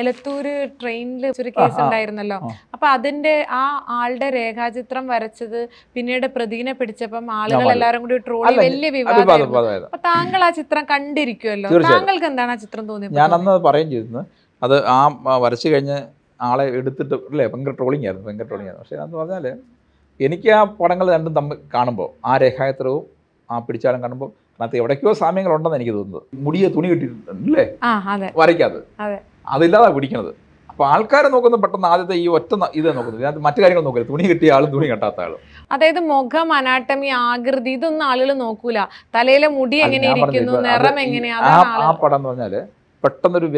എലത്തൂര് ട്രെയിനിൽ ഒരു കേസ് ഉണ്ടായിരുന്നല്ലോ അപ്പൊ അതിന്റെ ആ ആളുടെ രേഖാചിത്രം വരച്ചത് പിന്നീട് പ്രതിനെ പിടിച്ചപ്പം ആളുകൾ എല്ലാവരും കൂടി ട്രോളി വലിയ വിവാദം താങ്കൾ ആ ചിത്രം കണ്ടിരിക്കുമല്ലോ താങ്കൾക്ക് എന്താണ് ആ ചിത്രം തോന്നിയത് ഞാൻ അന്ന് പറയും ചെയ്തിരുന്നു അത് ആ വരച്ചു കഴിഞ്ഞ് ആളെ എടുത്തിട്ട് അല്ലേ ഭയങ്കര ട്രോളിംഗ് ആയിരുന്നു ഭയങ്കര ട്രോളിംഗ് ആയിരുന്നു പക്ഷേ എന്ന് പറഞ്ഞാൽ എനിക്ക് ആ പടങ്ങൾ രണ്ടും തമ്മിൽ കാണുമ്പോൾ ആ രേഖാചിത്രവും ആ പിടിച്ചാലും കാണുമ്പോൾ അതിനകത്ത് എവിടേക്കോ ഉണ്ടെന്ന് എനിക്ക് തോന്നുന്നത് മുടിയെ തുണി കിട്ടിയിട്ടുണ്ടല്ലേ വരയ്ക്കാതെ അതില്ലാതെ പിടിക്കണത് അപ്പോൾ ആൾക്കാരെ നോക്കുന്നത് പെട്ടെന്ന് ആദ്യത്തെ ഈ ഒറ്റ ഇത് നോക്കുന്നത് ഇതിനകത്ത് മറ്റു കാര്യങ്ങൾ നോക്കില്ല തുണി കിട്ടിയ ആളും തുണി കെട്ടാത്ത ആളും അതായത് മുഖം അനാട്ടമി ആകൃതി ഇതൊന്നും ആളുകൾ നോക്കൂല തലയിലെ മുടി എങ്ങനെയിരിക്കുന്നു ആ പടം എന്ന് പറഞ്ഞാല് പെട്ടെന്നൊരു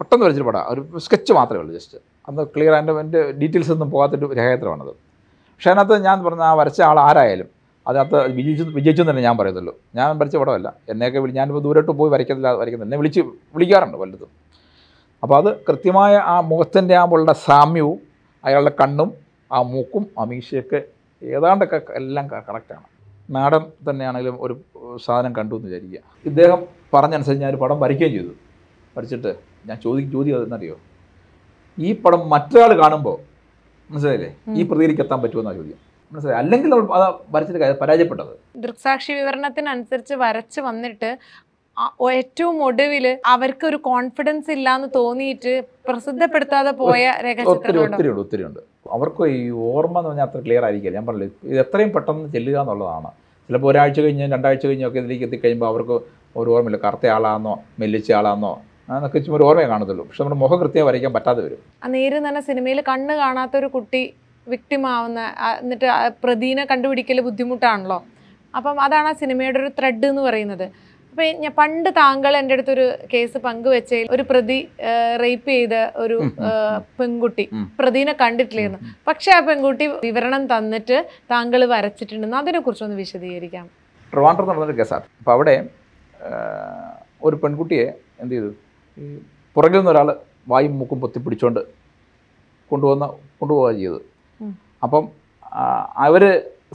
പെട്ടെന്ന് വരച്ചൊരു പടം ഒരു സ്കെച്ച് മാത്രമേ ഉള്ളൂ ജസ്റ്റ് അന്ന് ക്ലിയർ എൻ്റെ ഡീറ്റെയിൽസ് ഒന്നും പോകാത്തൊരു രേഖാചിത്രമാണത് പക്ഷേ അതിനകത്ത് ഞാൻ പറഞ്ഞ ആ വരച്ച ആൾ ആരായാലും അതിനകത്ത് വിജയിച്ചു വിജയിച്ചു തന്നെ ഞാൻ പറയുന്നല്ലോ ഞാൻ വരച്ച പടമല്ല എന്നെയൊക്കെ വിളി ഞാനിപ്പോൾ ദൂരോട്ട് പോയി വരയ്ക്കത്തില്ല വരയ്ക്കുന്നത് എന്നെ വിളിച്ച് വിളിക്കാറുണ്ട് വലുതും അപ്പോൾ അത് കൃത്യമായ ആ മുഖത്തിൻ്റെ ആ പുള്ളിയുടെ സാമ്യവും അയാളുടെ കണ്ണും ആ മൂക്കും ആ മീശയൊക്കെ ഏതാണ്ടൊക്കെ എല്ലാം കറക്റ്റാണ് മാഡം തന്നെയാണെങ്കിലും ഒരു സാധനം കണ്ടു എന്ന് വിചാരിക്കുക ഇദ്ദേഹം പറഞ്ഞനുസരിച്ച് ഞാനൊരു പടം വരയ്ക്കുകയും ചെയ്തു വരച്ചിട്ട് ഞാൻ ചോദി ചോദ്യം അതെന്നറിയോ ഈ പടം മറ്റൊരാൾ കാണുമ്പോൾ മനസ്സിലായില്ലേ ഈ പ്രതിയിലേക്ക് എത്താൻ പറ്റുമെന്നാണ് ചോദ്യം മനസ്സിലായി അല്ലെങ്കിൽ നമ്മൾ വരച്ചിട്ട് പരാജയപ്പെട്ടത് ദൃക്സാക്ഷി വിവരണത്തിനനുസരിച്ച് വരച്ച് വന്നിട്ട് ഏറ്റവും ഒടുവിൽ അവർക്ക് ഒരു കോൺഫിഡൻസ് എന്ന് തോന്നിയിട്ട് പ്രസിദ്ധപ്പെടുത്താതെ പോയ ഒത്തിരി ഒത്തിരി ഉണ്ട് ഒത്തിരി ഉണ്ട് അവർക്ക് ഈ ഓർമ്മ എന്ന് പറഞ്ഞാൽ അത്ര ക്ലിയർ ആയിരിക്കില്ല ഞാൻ പറഞ്ഞില്ല ഇത് എത്രയും പെട്ടെന്ന് ചെല്ലുക എന്നുള്ളതാണ് ചിലപ്പോൾ ഒരാഴ്ച കഴിഞ്ഞ് രണ്ടാഴ്ച കഴിഞ്ഞൊക്കെ ഇതിലേക്ക് എത്തിക്കഴിയുമ്പോൾ അവർക്ക് ഒരു ഓർമ്മയില്ല കറുത്ത ആളാണെന്നോ മെല്ലിച്ച ആളാണെന്നോ എന്നൊക്കെ ഒരു ഓർമ്മയെ കാണത്തുള്ളൂ പക്ഷെ നമ്മുടെ മുഖം കൃത്യം വരയ്ക്കാൻ പറ്റാതെ വരും നേരിൽ തന്നെ സിനിമയിൽ കണ്ണ് കാണാത്ത ഒരു കുട്ടി വിക്ടിമാവുന്ന എന്നിട്ട് പ്രതിനെ കണ്ടുപിടിക്കൽ ബുദ്ധിമുട്ടാണല്ലോ അപ്പം അതാണ് ആ സിനിമയുടെ ഒരു ത്രെഡ് എന്ന് പറയുന്നത് അപ്പോൾ ഞാൻ പണ്ട് താങ്കൾ എൻ്റെ അടുത്തൊരു കേസ് പങ്കുവെച്ചതിൽ ഒരു പ്രതി റേപ്പ് ചെയ്ത ഒരു പെൺകുട്ടി പ്രതിനെ കണ്ടിട്ടില്ലായിരുന്നു പക്ഷേ ആ പെൺകുട്ടി വിവരണം തന്നിട്ട് താങ്കൾ വരച്ചിട്ടുണ്ടെന്ന് കുറിച്ചൊന്ന് വിശദീകരിക്കാം ട്രിവാൻഡ്രം നടന്നൊരു കേസാണ് അപ്പോൾ അവിടെ ഒരു പെൺകുട്ടിയെ എന്ത് ചെയ്തു പുറകിൽ നിന്ന് ഒരാൾ വായും മൂക്കും പൊത്തി പിടിച്ചുകൊണ്ട് കൊണ്ടുവന്ന കൊണ്ടുപോവുക ചെയ്തത് അപ്പം അവർ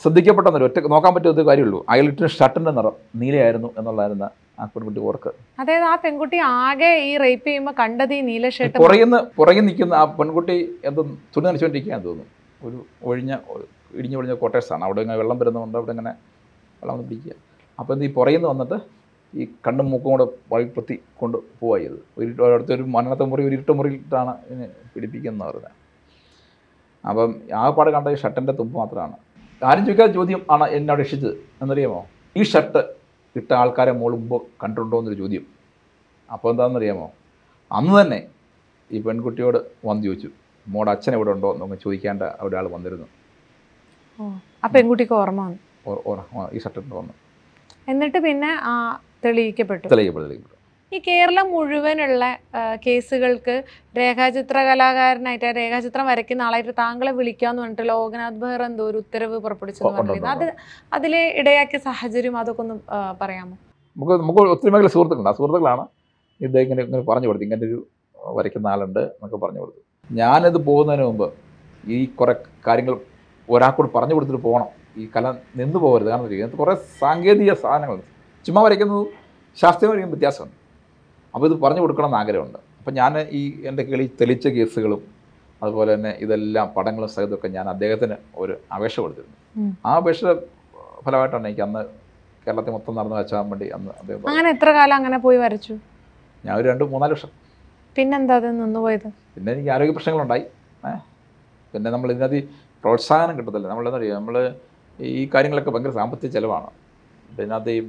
ശ്രദ്ധിക്കപ്പെട്ടെന്നൊരു ഒറ്റ നോക്കാൻ പറ്റിയ ഒരു കാര്യമുള്ളൂ അയലിട്ടിന് ഷർട്ടിൻ്റെ നിറം നീലയായിരുന്നു എന്നുള്ളതായിരുന്നു ആ പെൺകുട്ടി ഓർക്ക് അതായത് ആ പെൺകുട്ടി ആകെ ഈ റേപ്പ് ചെയ്യുമ്പോൾ കണ്ടത് ഈ നീല ഷർട്ട് പുറയുന്ന പുറകിൽ നിൽക്കുന്ന ആ പെൺകുട്ടി എന്തോ തുണി നനച്ചുകൊണ്ടിരിക്കുകയാണെന്ന് തോന്നുന്നു ഒരു ഒഴിഞ്ഞ ഇടിഞ്ഞു ഒഴിഞ്ഞ കോട്ടേഴ്സാണ് അവിടെ ഇങ്ങനെ വെള്ളം വരുന്നതുകൊണ്ട് അവിടെ ഇങ്ങനെ വെള്ളം വന്ന് പിടിക്കുക അപ്പോൾ എന്ത് ഈ നിന്ന് വന്നിട്ട് ഈ കണ്ണും മൂക്കും കൂടെ വഴിപ്പത്തി കൊണ്ട് പോവുക ചെയ്ത് ഒരു അടുത്തൊരു മരണത്തെ മുറി ഒരു ഇരുട്ട് മുറിയിട്ടാണ് ഇതിനെ പിടിപ്പിക്കുന്നത് പറഞ്ഞത് അപ്പം ആകെപ്പാട് കണ്ട ഈ ഷർട്ടിൻ്റെ തുമ്പ് മാത്രമാണ് ആരും ചോദിക്കാത്ത ചോദ്യം ആണ് എന്നെ അപേക്ഷിച്ചത് എന്നറിയാമോ ഈ ഷർട്ട് ഇട്ട ആൾക്കാരെ മുമ്പ് കണ്ടിട്ടുണ്ടോ എന്നൊരു ചോദ്യം അപ്പോൾ എന്താണെന്നറിയാമോ അന്ന് തന്നെ ഈ പെൺകുട്ടിയോട് വന്ന് ചോദിച്ചു മോടെ അച്ഛൻ എവിടെ ഉണ്ടോ എന്നൊക്കെ ചോദിക്കാണ്ട് അവിടെ ആൾ വന്നിരുന്നു ആ പെൺകുട്ടിക്ക് ഓർമ്മ ഈ ഷർട്ടിട്ട് വന്നു എന്നിട്ട് പിന്നെ തെളിയിക്കപ്പെട്ടു തെളിയിക്കപ്പെട്ടു തെളിയിക്കപ്പെട്ടു ഈ കേരളം മുഴുവനുള്ള കേസുകൾക്ക് രേഖാചിത്ര കലാകാരനായിട്ട് രേഖാചിത്രം വരയ്ക്കുന്ന ആളായിട്ട് താങ്കളെ വിളിക്കാന്ന് പറഞ്ഞിട്ട് ലോകനാഥ് ബെഹ്റ എന്തോ ഒരു ഉത്തരവ് പുറപ്പെടുവിച്ചു അത് അതിൽ ഇടയാക്കിയ സാഹചര്യം അതൊക്കെ ഒന്ന് പറയാമോ നമുക്ക് നമുക്ക് ഒത്തിരി മേഖല സുഹൃത്തുക്കളുണ്ട് ആ സുഹൃത്തുക്കളാണ് ഇത് ഇങ്ങനെ ഇങ്ങനെ പറഞ്ഞു കൊടുത്തു ഇങ്ങനെ ഒരു വരയ്ക്കുന്ന ആളുണ്ട് എന്നൊക്കെ പറഞ്ഞു കൊടുത്തു ഞാനത് പോകുന്നതിന് മുമ്പ് ഈ കുറേ കാര്യങ്ങൾ ഒരാൾക്കൂടെ പറഞ്ഞു കൊടുത്തിട്ട് പോകണം ഈ കല നിന്ന് പോകരുത് കാരണം ഇതിനകത്ത് കുറേ സാങ്കേതിക സാധനങ്ങളുണ്ട് ചുമ്മാ വരയ്ക്കുന്നത് ശാസ്ത്രീയം വരയ്ക്കുന്ന വ്യത്യാസമുണ്ട് അപ്പോൾ ഇത് പറഞ്ഞു കൊടുക്കണം എന്ന് ആഗ്രഹമുണ്ട് അപ്പം ഞാൻ ഈ എൻ്റെ കീഴിൽ തെളിച്ച കേസുകളും അതുപോലെ തന്നെ ഇതെല്ലാം പടങ്ങളും സഹിതമൊക്കെ ഞാൻ അദ്ദേഹത്തിന് ഒരു അപേക്ഷ കൊടുത്തിരുന്നു ആ അപേക്ഷ ഫലമായിട്ടാണ് എനിക്ക് അന്ന് കേരളത്തിൽ മൊത്തം നടന്നു വെച്ചാൽ വേണ്ടി അന്ന് അദ്ദേഹം അങ്ങനെ എത്ര കാലം അങ്ങനെ പോയി വരച്ചു ഞാൻ ഒരു രണ്ട് മൂന്നാല് വർഷം പിന്നെന്താ അത് നിന്ന് പോയത് പിന്നെ എനിക്ക് ആരോഗ്യ പ്രശ്നങ്ങളുണ്ടായി പിന്നെ നമ്മൾ ഇതിനകത്ത് പ്രോത്സാഹനം കിട്ടത്തില്ല നമ്മളെന്താ പറയുക നമ്മൾ ഈ കാര്യങ്ങളൊക്കെ ഭയങ്കര സാമ്പത്തിക ചിലവാണ് പിന്നെ അത് ഈ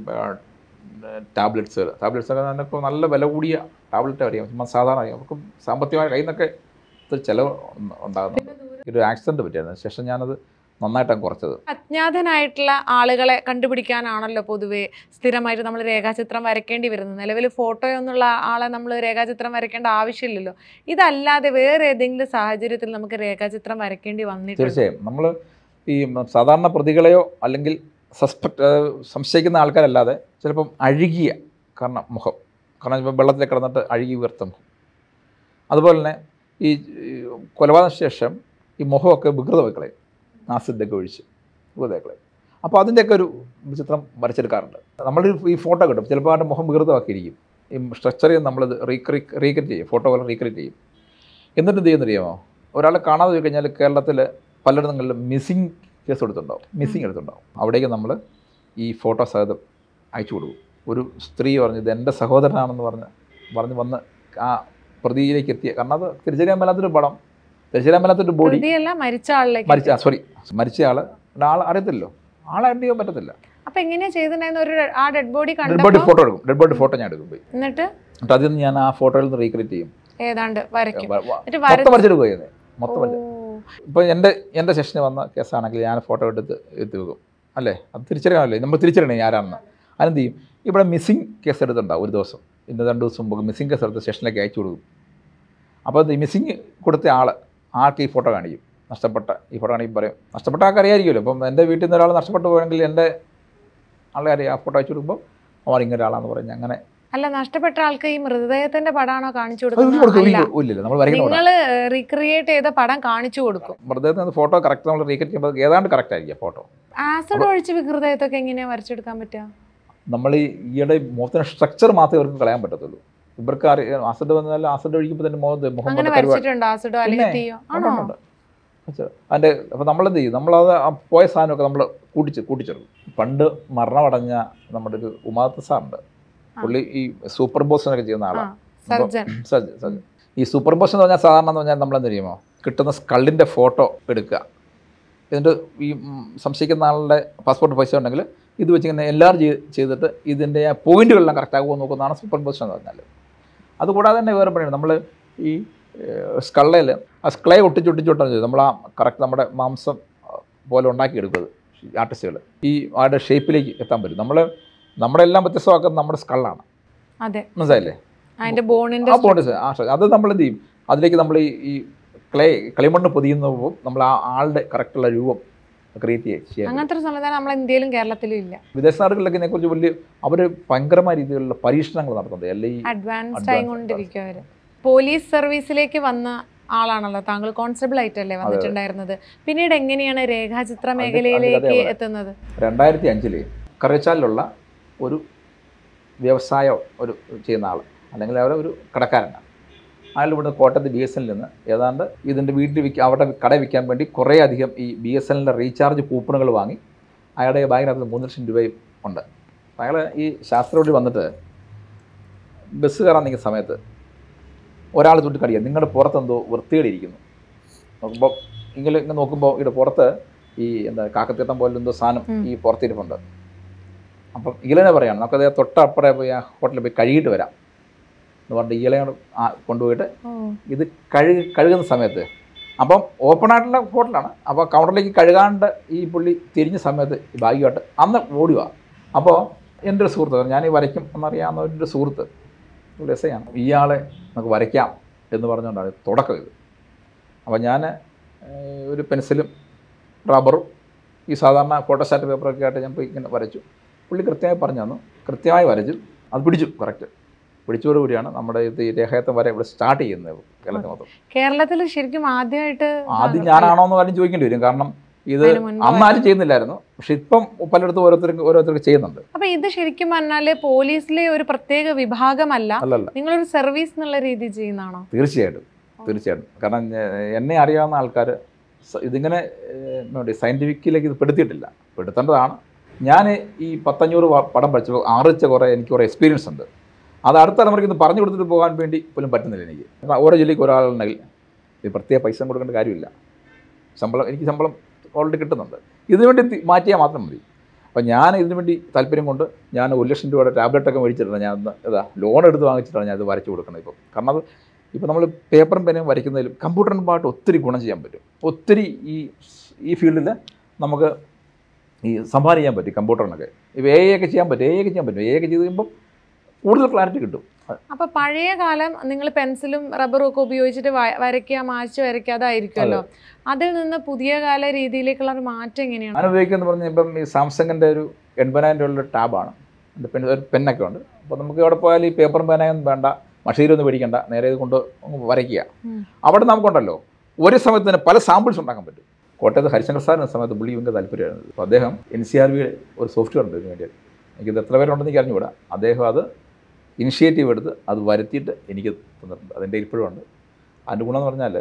ടാബ്ലറ്റ്സുകൾ ടാബ്ലറ്റ്സ് ഒക്കെ ഇപ്പോൾ നല്ല വില കൂടിയ ടാബ്ലറ്റ് അറിയാം ചുമ്മാ സാധാരണ അറിയാം അവർക്ക് സാമ്പത്തികമായ കയ്യിൽ നിന്നൊക്കെ ഒത്തിരി ചിലവ് ഉണ്ടാകുന്നു ഒരു ആക്സിഡൻറ്റ് പറ്റിയായിരുന്നു ശേഷം ഞാനത് നന്നായിട്ടാണ് കുറച്ചത് അജ്ഞാതനായിട്ടുള്ള ആളുകളെ കണ്ടുപിടിക്കാനാണല്ലോ പൊതുവേ സ്ഥിരമായിട്ട് നമ്മൾ രേഖാചിത്രം വരയ്ക്കേണ്ടി വരുന്നത് നിലവിൽ ഫോട്ടോ എന്നുള്ള ആളെ നമ്മൾ രേഖാചിത്രം വരയ്ക്കേണ്ട ആവശ്യമില്ലല്ലോ ഇതല്ലാതെ വേറെ ഏതെങ്കിലും സാഹചര്യത്തിൽ നമുക്ക് രേഖാചിത്രം വരയ്ക്കേണ്ടി വന്നിട്ടുണ്ട് തീർച്ചയായും നമ്മൾ ഈ സാധാരണ പ്രതികളെയോ അല്ലെങ്കിൽ സസ്പെക്ട് സംശയിക്കുന്ന ആൾക്കാരല്ലാതെ ചിലപ്പം അഴുകിയ കാരണം മുഖം കാരണം ഇപ്പം വെള്ളത്തിൽ കിടന്നിട്ട് അഴുകി വീർത്ത മുഖം അതുപോലെ തന്നെ ഈ കൊലപാതക ശേഷം ഈ മുഖമൊക്കെ വികൃതമായി കളയും ഒഴിച്ച് വികൃതമായി അപ്പോൾ അതിൻ്റെയൊക്കെ ഒരു ചിത്രം വരച്ചെടുക്കാറുണ്ട് നമ്മൾ ഈ ഫോട്ടോ കിട്ടും ചിലപ്പോൾ അവരുടെ മുഖം വികൃതമാക്കിയിരിക്കും ഈ സ്ട്രക്ചറിൽ നമ്മളിത് റീക്രീ റീക്രിയേറ്റ് ചെയ്യും ഫോട്ടോ പോലെ റീക്രിയേറ്റ് ചെയ്യും എന്നിട്ട് എന്ത് ചെയ്യുന്നറിയാമോ ഒരാളെ കാണാതെ കഴിഞ്ഞാൽ കേരളത്തിൽ പലയിടങ്ങളിലും മിസ്സിങ് കേസ് എടുത്തിട്ടുണ്ടാവും മിസ്സിങ് എടുത്തിട്ടുണ്ടാവും അവിടേക്ക് നമ്മൾ ഈ ഫോട്ടോ സഹിതം അയച്ചു കൊടുക്കും ഒരു സ്ത്രീ പറഞ്ഞു ഇത് എൻ്റെ സഹോദരനാണെന്ന് പറഞ്ഞ് പറഞ്ഞ് വന്ന് ആ പ്രതിയിലേക്ക് എത്തിയ കാരണം അത് തിരിച്ചറിയാൻ മേലാത്തൊരു പടം തിരിച്ചറിയാൻ മേലാത്തൊരു ബോഡി മരിച്ച ആളിലേക്ക് മരിച്ച സോറി മരിച്ച ആൾ ആൾ അറിയത്തില്ലല്ലോ ആളെ അറ്റൻഡ് ചെയ്യാൻ പറ്റത്തില്ല അപ്പൊ എങ്ങനെയാ ചെയ്തിട്ടുണ്ടായിരുന്ന ഒരു ആ dead body dead body photo എടുക്കും ഡെഡ് ബോഡി ഫോട്ടോ ഞാൻ എടുക്കും പോയി എന്നിട്ട് എന്നിട്ട് അതിൽ നിന്ന് ഞാൻ ആ ഫോട്ടോയിൽ നിന്ന് റീക്രിയേറ്റ് ചെയ്യും ഏതാണ്ട് വരയ്ക്കും മൊത്തം വരച്ചെടുക്കുകയായിരുന്നു മൊത്തം വരച്ചു ഇപ്പോൾ എൻ്റെ എൻ്റെ സെഷന് വന്ന കേസാണെങ്കിൽ ഞാൻ ഫോട്ടോ എടുത്ത് എത്തി വെക്കും അല്ലേ അത് തിരിച്ചറിയാമല്ലേ നമ്മൾ തിരിച്ചറിയണേ ആരാണെന്ന് അതിനെന്ത് ചെയ്യും ഇവിടെ മിസ്സിങ് കേസ് എടുത്തിട്ടുണ്ടാവും ഒരു ദിവസം ഇന്ന് രണ്ട് ദിവസം മുമ്പ് മിസ്സിങ് കേസ് എടുത്ത് സ്റ്റേഷനിലേക്ക് അയച്ചു കൊടുക്കും അപ്പോൾ ഈ മിസ്സിങ് കൊടുത്ത ആൾ ആർക്ക് ഈ ഫോട്ടോ കാണിക്കും നഷ്ടപ്പെട്ട ഈ ഫോട്ടോ കാണിക്കും പറയും നഷ്ടപ്പെട്ട ആൾക്ക് അറിയാമായിരിക്കുമല്ലോ അപ്പം എൻ്റെ വീട്ടിൽ നിന്ന് ഒരാൾ നഷ്ടപ്പെട്ട് പോയെങ്കിൽ എൻ്റെ ആൾക്കാർ ആ ഫോട്ടോ അയച്ചു കൊടുക്കുമ്പോൾ അവർ ഇങ്ങനെ ഒരാളാണെന്ന് പറഞ്ഞ് അങ്ങനെ അല്ല നഷ്ടപ്പെട്ട ആൾക്ക് ഈ മൃതദേഹത്തിന്റെ പടമാണോ കാണിച്ചു കൊടുക്കുന്നത് നിങ്ങൾ റീക്രിയേറ്റ് ചെയ്ത പടം കാണിച്ചു കൊടുക്കും മൃതദേഹത്തിന് ഫോട്ടോ കറക്റ്റ് നമ്മൾ റീക്രിയേറ്റ് ചെയ്യുമ്പോൾ ഏതാണ്ട് കറക്റ്റ് ആയിരിക്കും ഫോട്ടോ ആസിഡ് ഒഴിച്ച് വികൃതയത്തൊക്കെ എങ്ങനെയാ വരച്ചെടുക്കാൻ പറ്റുക നമ്മൾ ഈയിടെ മുഖത്തിന് സ്ട്രക്ചർ മാത്രമേ ഇവർക്ക് കളയാൻ പറ്റത്തുള്ളൂ ഇവർക്ക് ആസിഡ് വന്നാൽ ആസിഡ് ഒഴിക്കുമ്പോൾ തന്നെ മുഖത്ത് മുഖം അതിൻ്റെ നമ്മൾ എന്ത് ചെയ്യും നമ്മളത് പോയ സാധനമൊക്കെ നമ്മൾ കൂട്ടിച്ച് കൂട്ടിച്ചെടുക്കും പണ്ട് മരണമടഞ്ഞ നമ്മുടെ ഒരു ഉമാത്ത സാറുണ്ട് പുള്ളി ഈ സൂപ്പർ ബോസിനൊക്കെ ചെയ്യുന്ന ആളാണ് സർജൻ സർജൻ ഈ സൂപ്പർ ബോസ് എന്ന് പറഞ്ഞാൽ സാധാരണ എന്ന് പറഞ്ഞാൽ നമ്മളെന്ത് ചെയ്യുമോ കിട്ടുന്ന സ്കള്ളിൻ്റെ ഫോട്ടോ എടുക്കുക എന്നിട്ട് ഈ സംശയിക്കുന്ന ആളുടെ പാസ്പോർട്ട് പൈസ ഉണ്ടെങ്കിൽ ഇത് വെച്ച് ഇങ്ങനെ എല്ലാവരും ചെയ്തിട്ട് ഇതിൻ്റെ ആ പോയിന്റുകളെല്ലാം കറക്റ്റാകുമോ ആകുമോ നോക്കുന്നതാണ് സൂപ്പർ ബോസ് എന്ന് പറഞ്ഞാൽ അതുകൂടാതെ തന്നെ വേറെ പണിയാണ് നമ്മൾ ഈ സ്കള്ളയിൽ ആ സ്ക്ലേ ഒട്ടിച്ചൊട്ടിച്ചൊട്ടാണ് ചെയ്തത് നമ്മൾ ആ കറക്റ്റ് നമ്മുടെ മാംസം പോലെ ഉണ്ടാക്കിയെടുക്കുന്നത് ആർട്ടിസ്റ്റുകൾ ഈ ആടെ ഷേപ്പിലേക്ക് എത്താൻ പറ്റും നമ്മൾ നമ്മുടെ എല്ലാം വ്യത്യസ്തമാക്കുന്നത് നമ്മുടെ സ്കള്ളാണ് മനസ്സിലായില്ലേ ആ ബോണ്ടിസ് ആ അത് നമ്മൾ എന്ത് ചെയ്യും അതിലേക്ക് നമ്മൾ ഈ ക്ലേ കളിമണ്ണ് പൊതിയുന്നപ്പോൾ നമ്മൾ ആ ആളുടെ കറക്റ്റുള്ള രൂപം ക്രിയേറ്റ് ചെയ്യാം സംവിധാനം നമ്മൾ ഇന്ത്യയിലും കേരളത്തിലും ഇല്ല വിദേശ നാടുകളിലൊക്കെ ഇതിനെക്കുറിച്ച് വലിയ അവർ ഭയങ്കരമായ രീതിയിലുള്ള പരീക്ഷണങ്ങൾ നടത്തുന്നുണ്ട് എല്ലാം e, ഈ പോലീസ് സർവീസിലേക്ക് വന്ന ആളാണല്ലോ താങ്കൾ കോൺസ്റ്റബിൾ ആയിട്ടല്ലേ വന്നിട്ടുണ്ടായിരുന്നത് പിന്നീട് എങ്ങനെയാണ് രേഖാചിത്ര മേഖലയിലേക്ക് എത്തുന്നത് രണ്ടായിരത്തി അഞ്ചില് കറച്ചാലിലുള്ള ഒരു വ്യവസായം ഒരു ചെയ്യുന്ന ആൾ അല്ലെങ്കിൽ അവർ ഒരു കടക്കാരനാണ് അയാൾ ഇവിടെ കോട്ടയത്ത് ബി എസ് നിന്ന് ഏതാണ്ട് ഇതിൻ്റെ വീട്ടിൽ വിൽക്കുക അവിടെ കട വിൽക്കാൻ വേണ്ടി കുറേ അധികം ഈ ബി എസ് എല്ലിൻ്റെ റീചാർജ് കൂപ്പണുകൾ വാങ്ങി അയാളുടെ ബാങ്കിനകത്ത് മൂന്ന് ലക്ഷം രൂപയും ഉണ്ട് അയാൾ ഈ ശാസ്ത്രവഴി വന്നിട്ട് ബസ് കയറാൻ നിൽക്കുന്ന സമയത്ത് ഒരാൾ തൊട്ട് കടിയാണ് നിങ്ങളുടെ എന്തോ വൃത്തികേടിയിരിക്കുന്നു നോക്കുമ്പോൾ ഇങ്ങനെ ഇങ്ങനെ നോക്കുമ്പോൾ ഇവിടെ പുറത്ത് ഈ എന്താ കാക്കത്തീട്ടം പോലെ എന്തോ സാധനം ഈ പുറത്തിരിപ്പുണ്ട് അപ്പം ഇളനെ പറയാണ് നമുക്കത് തൊട്ടപ്പുറേ പോയി ആ ഹോട്ടലിൽ പോയി കഴുകിയിട്ട് വരാം എന്ന് പറഞ്ഞിട്ട് ഇളയോട് കൊണ്ടുപോയിട്ട് ഇത് കഴുകി കഴുകുന്ന സമയത്ത് അപ്പം ഓപ്പൺ ആയിട്ടുള്ള ഹോട്ടലാണ് അപ്പോൾ കൗണ്ടറിലേക്ക് കഴുകാണ്ട് ഈ പുള്ളി തിരിഞ്ഞ സമയത്ത് ഈ ഭാഗ്യമായിട്ട് അന്ന് ഓടിവ അപ്പോൾ എൻ്റെ ഒരു സുഹൃത്ത് ഞാൻ ഈ വരയ്ക്കും എന്നറിയാവുന്ന ഒരു സുഹൃത്ത് രസയാണ് ഇയാളെ നമുക്ക് വരയ്ക്കാം എന്ന് പറഞ്ഞുകൊണ്ടാണ് തുടക്കം ഇത് അപ്പോൾ ഞാൻ ഒരു പെൻസിലും റബ്ബറും ഈ സാധാരണ ഫോട്ടോസ്റ്റാറ്റ് പേപ്പറൊക്കെ ആയിട്ട് ഞാൻ പോയി ഇങ്ങനെ വരച്ചു പുള്ളി കൃത്യമായി പറഞ്ഞു തന്നു കൃത്യമായി വരച്ചു അത് പിടിച്ചു കറക്റ്റ് പിടിച്ചോടുകൂടിയാണ് നമ്മുടെ ഇത് ഈ രേഖയത്തം വരെ ഇവിടെ സ്റ്റാർട്ട് ചെയ്യുന്നത് കേരളത്തിൽ മൊത്തം കേരളത്തിൽ ശരിക്കും ആദ്യമായിട്ട് ആദ്യം ഞാനാണോ എന്ന് പറഞ്ഞു ചോദിക്കേണ്ടി വരും കാരണം ഇത് അന്നാലും ചെയ്യുന്നില്ലായിരുന്നു പക്ഷെ ഇപ്പം പലയിടത്തും ഓരോരുത്തർക്ക് ഓരോരുത്തർക്ക് ചെയ്യുന്നുണ്ട് അപ്പൊ ഇത് ശരിക്കും പറഞ്ഞാൽ പോലീസിലെ ഒരു പ്രത്യേക വിഭാഗമല്ല നിങ്ങളൊരു സർവീസ് എന്നുള്ള രീതി ചെയ്യുന്നതാണോ തീർച്ചയായിട്ടും തീർച്ചയായിട്ടും കാരണം എന്നെ അറിയാവുന്ന ആൾക്കാർ ഇതിങ്ങനെ സയന്റിഫിക്കിലേക്ക് ഇത് പെടുത്തിയിട്ടില്ല പെടുത്തേണ്ടതാണ് ഞാൻ ഈ പത്തഞ്ഞൂറ് പടം പഠിച്ചപ്പോൾ ആർജിച്ച കുറേ എനിക്ക് കുറേ എക്സ്പീരിയൻസ് ഉണ്ട് അത് അടുത്ത തലമുറയ്ക്ക് ഒന്ന് പറഞ്ഞു കൊടുത്തിട്ട് പോകാൻ വേണ്ടി പോലും പറ്റുന്നില്ല എനിക്ക് ഓരോ ജില്ലയ്ക്ക് ഒരാളുണ്ടെങ്കിൽ ഇത് പ്രത്യേക പൈസ കൊടുക്കേണ്ട കാര്യമില്ല ശമ്പളം എനിക്ക് ശമ്പളം ഓൾറെഡി കിട്ടുന്നുണ്ട് വേണ്ടി മാറ്റിയാൽ മാത്രം മതി അപ്പോൾ ഞാൻ വേണ്ടി താല്പര്യം കൊണ്ട് ഞാൻ ഒരു ലക്ഷം രൂപയുടെ ടാബ്ലറ്റൊക്കെ മേടിച്ചിട്ടുണ്ട് ഞാൻ ഇതാ ലോൺ എടുത്ത് വാങ്ങിച്ചിട്ടാണ് ഞാൻ ഇത് വരച്ച് കൊടുക്കുന്നത് ഇപ്പം കാരണം അത് ഇപ്പോൾ നമ്മൾ പേപ്പറും പേനയും വരയ്ക്കുന്നതിലും കമ്പ്യൂട്ടറിനും പാട്ട് ഒത്തിരി ഗുണം ചെയ്യാൻ പറ്റും ഒത്തിരി ഈ ഈ ഫീൽഡിൽ നമുക്ക് ഈ സംഭാവന ചെയ്യാൻ പറ്റും കമ്പ്യൂട്ടറിനൊക്കെ ഇപ്പോൾ എ ഒക്കെ ചെയ്യാൻ പറ്റും എ ഒക്കെ ചെയ്യാൻ പറ്റും എ ഒക്കെ ചെയ്ത് കഴിയുമ്പോൾ കൂടുതൽ ക്ലാരിറ്റി കിട്ടും അപ്പോൾ പഴയ കാലം നിങ്ങൾ പെൻസിലും റബ്ബറും ഒക്കെ ഉപയോഗിച്ചിട്ട് വരയ്ക്കുക മാച്ച് വരയ്ക്കാതായിരിക്കുമല്ലോ അതിൽ നിന്ന് പുതിയ കാല രീതിയിലേക്കുള്ള ഒരു മാറ്റം എങ്ങനെയാണ് ഞാൻ ഉപയോഗിക്കുന്നത് പറഞ്ഞാൽ ഇപ്പം ഈ സാംസങ്ങിൻ്റെ ഒരു എൺപതിനായിരം രൂപയുള്ള ടാബാണ് എൻ്റെ പെൻ ഒരു പെന്നൊക്കെ ഉണ്ട് അപ്പോൾ നമുക്ക് എവിടെ പോയാലും ഈ പേപ്പറും പേനയൊന്നും വേണ്ട മഷീനൊന്നും പേടിക്കേണ്ട നേരെ ഇത് കൊണ്ട് വരയ്ക്കുക അവിടെ നമുക്കുണ്ടല്ലോ ഒരു സമയത്ത് തന്നെ പല സാമ്പിൾസ് ഉണ്ടാക്കാൻ പറ്റും കോട്ടയത്ത് ഹരിശങ്കർ സാറിന് സമയത്ത് പുള്ളി ഇവൻ്റെ താല്പര്യമായിരുന്നു അപ്പോൾ അദ്ദേഹം എൻ സി ആർ ബിയുടെ ഒരു സോഫ്റ്റ്വെയർ ഉണ്ട് ഇതിന് വേണ്ടിയിട്ട് എനിക്കിത് എത്ര പേരുണ്ടെന്ന് എനിക്ക് അറിഞ്ഞുകൂടാ അദ്ദേഹം അത് ഇനിഷ്യേറ്റീവ് എടുത്ത് അത് വരുത്തിയിട്ട് എനിക്ക് തന്നിട്ടുണ്ട് അതിൻ്റെ ഇപ്പോഴും ഉണ്ട് അതിൻ്റെ ഗുണം എന്ന് പറഞ്ഞാൽ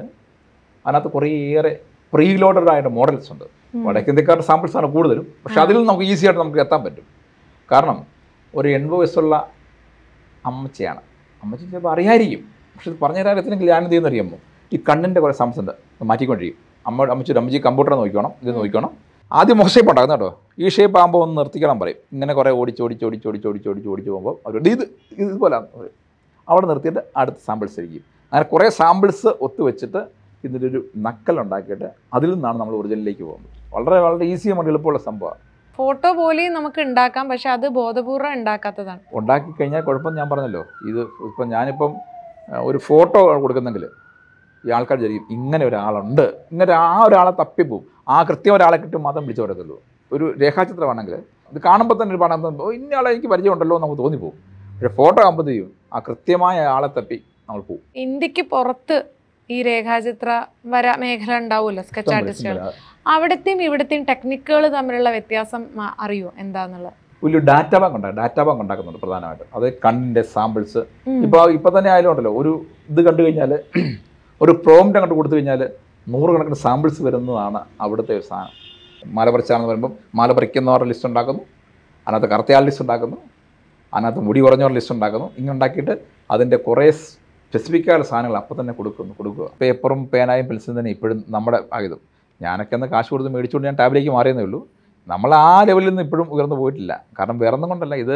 അതിനകത്ത് കുറേയേറെ പ്രീ ലോഡഡ് ആയിട്ട് മോഡൽസ് ഉണ്ട് വടക്കേന്ത്യക്കാരുടെ ആണ് കൂടുതലും പക്ഷെ അതിൽ നിന്ന് നമുക്ക് ഈസി ആയിട്ട് നമുക്ക് എത്താൻ പറ്റും കാരണം ഒരു എൺപത് വയസ്സുള്ള അമ്മച്ചയാണ് അമ്മച്ച ചിലപ്പോൾ അറിയായിരിക്കും പക്ഷെ ഇത് പറഞ്ഞു തരാൻ എത്തിനെങ്കിലും ഞാൻ എന്ത് ഈ കണ്ണിൻ്റെ കുറേ സംസ് ഉണ്ട് മാറ്റിക്കൊണ്ടിരിക്കും അമ്മ അമ്മച്ചി അമ്മച്ചി കമ്പ്യൂട്ടർ നോക്കിക്കണം ഇത് നോക്കിക്കണം ആദ്യം മുഖ ഷേപ്പ് കേട്ടോ ഈ ഷേപ്പ് ആകുമ്പോൾ ഒന്ന് നിർത്തിക്കണം പറയും ഇങ്ങനെ കുറേ ഓടിച്ച് ഓടിച്ച് ഓടിച്ച് ഓടിച്ച് ഓടിച്ച് ഓടിച്ച് ഓടിച്ച് പോകുമ്പോൾ അവർ ഇത് ഇതുപോലെ അവിടെ നിർത്തിയിട്ട് അടുത്ത സാമ്പിൾസ് ഇരിക്കും അങ്ങനെ കുറേ സാമ്പിൾസ് ഒത്തുവെച്ചിട്ട് ഇതിൻ്റെ ഒരു ഉണ്ടാക്കിയിട്ട് അതിൽ നിന്നാണ് നമ്മൾ ഒറിജിനലിലേക്ക് പോകുന്നത് വളരെ വളരെ ഈസിയുമായിട്ട് എളുപ്പമുള്ള സംഭവമാണ് ഫോട്ടോ പോലെയും നമുക്ക് ഉണ്ടാക്കാം പക്ഷെ അത് ബോധപൂർവ്വം ഉണ്ടാക്കാത്തതാണ് ഉണ്ടാക്കി കഴിഞ്ഞാൽ കുഴപ്പം ഞാൻ പറഞ്ഞല്ലോ ഇത് ഇപ്പം ഞാനിപ്പം ഒരു ഫോട്ടോ കൊടുക്കുന്നെങ്കിൽ ഈ ആൾക്കാർ ചോദിക്കും ഇങ്ങനെ ഒരാളുണ്ട് ഇങ്ങനെ ആ ഒരാളെ തപ്പിപ്പോവും ആ കൃത്യം ഒരാളെ കിട്ടും മാത്രം പിടിച്ചു പറയത്തുള്ളൂ ഒരു രേഖാചിത്രമാണെങ്കിൽ ഇത് കാണുമ്പോൾ തന്നെ ഒരു പണം ഇന്നയാളെ എനിക്ക് പരിചയമുണ്ടല്ലോ എന്ന് നമുക്ക് തോന്നിപ്പോവും പക്ഷേ ഫോട്ടോ ആകുമ്പോഴത്തേക്കും ആ കൃത്യമായ ആളെ തപ്പി നമ്മൾ പോവും ഇന്ത്യക്ക് പുറത്ത് ഈ രേഖാചിത്ര വര മേഖല ഉണ്ടാവുമല്ലോ സ്കെച്ച് ആർട്ടിസ്റ്റുകൾ അവിടത്തെയും ഇവിടത്തെയും ടെക്നിക്കുകൾ തമ്മിലുള്ള വ്യത്യാസം അറിയോ എന്താന്നുള്ളത് വലിയ ഡാറ്റ ബാങ്ക് ഉണ്ടാകും ഡാറ്റ ബാങ്ക് ഉണ്ടാക്കുന്നുണ്ട് പ്രധാനമായിട്ട് അത് കണ്ണിന്റെ സാമ്പിൾസ് ഇപ്പോൾ ഇപ്പം തന്നെ ആയാലും ഉണ്ടല്ലോ ഒരു ഇത് കണ്ടു കഴിഞ്ഞാൽ ഒരു പ്രോംറ്റ് അങ്ങോട്ട് കൊടുത്തു കഴിഞ്ഞാൽ നൂറുകണക്കിന് സാമ്പിൾസ് വരുന്നതാണ് അവിടുത്തെ ഒരു സാധനം മാല പറിച്ചാണെന്ന് പറയുമ്പം മാല പറിക്കുന്നവരുടെ ലിസ്റ്റ് ഉണ്ടാക്കുന്നു അതിനകത്ത് കറുത്തയാൾ ലിസ്റ്റ് ഉണ്ടാക്കുന്നു അതിനകത്ത് മുടി കുറഞ്ഞവർ ലിസ്റ്റ് ഉണ്ടാക്കുന്നു ഇങ്ങനെ ഉണ്ടാക്കിയിട്ട് അതിൻ്റെ കുറേ സ്പെസിഫിക്കായുള്ള സാധനങ്ങൾ അപ്പം തന്നെ കൊടുക്കുന്നു കൊടുക്കുക പേപ്പറും പേനായും പെൻസിലും തന്നെ ഇപ്പോഴും നമ്മുടെ ആയതും ഞാനൊക്കെ അന്ന് കാശ് കൊടുത്ത് മേടിച്ചുകൊണ്ട് ഞാൻ ടാബിലേക്ക് മാറിയെന്നേ ഉള്ളൂ നമ്മൾ ആ ലെവലിൽ നിന്ന് ഇപ്പോഴും ഉയർന്നു പോയിട്ടില്ല കാരണം വേറൊന്നും കൊണ്ടല്ല ഇത്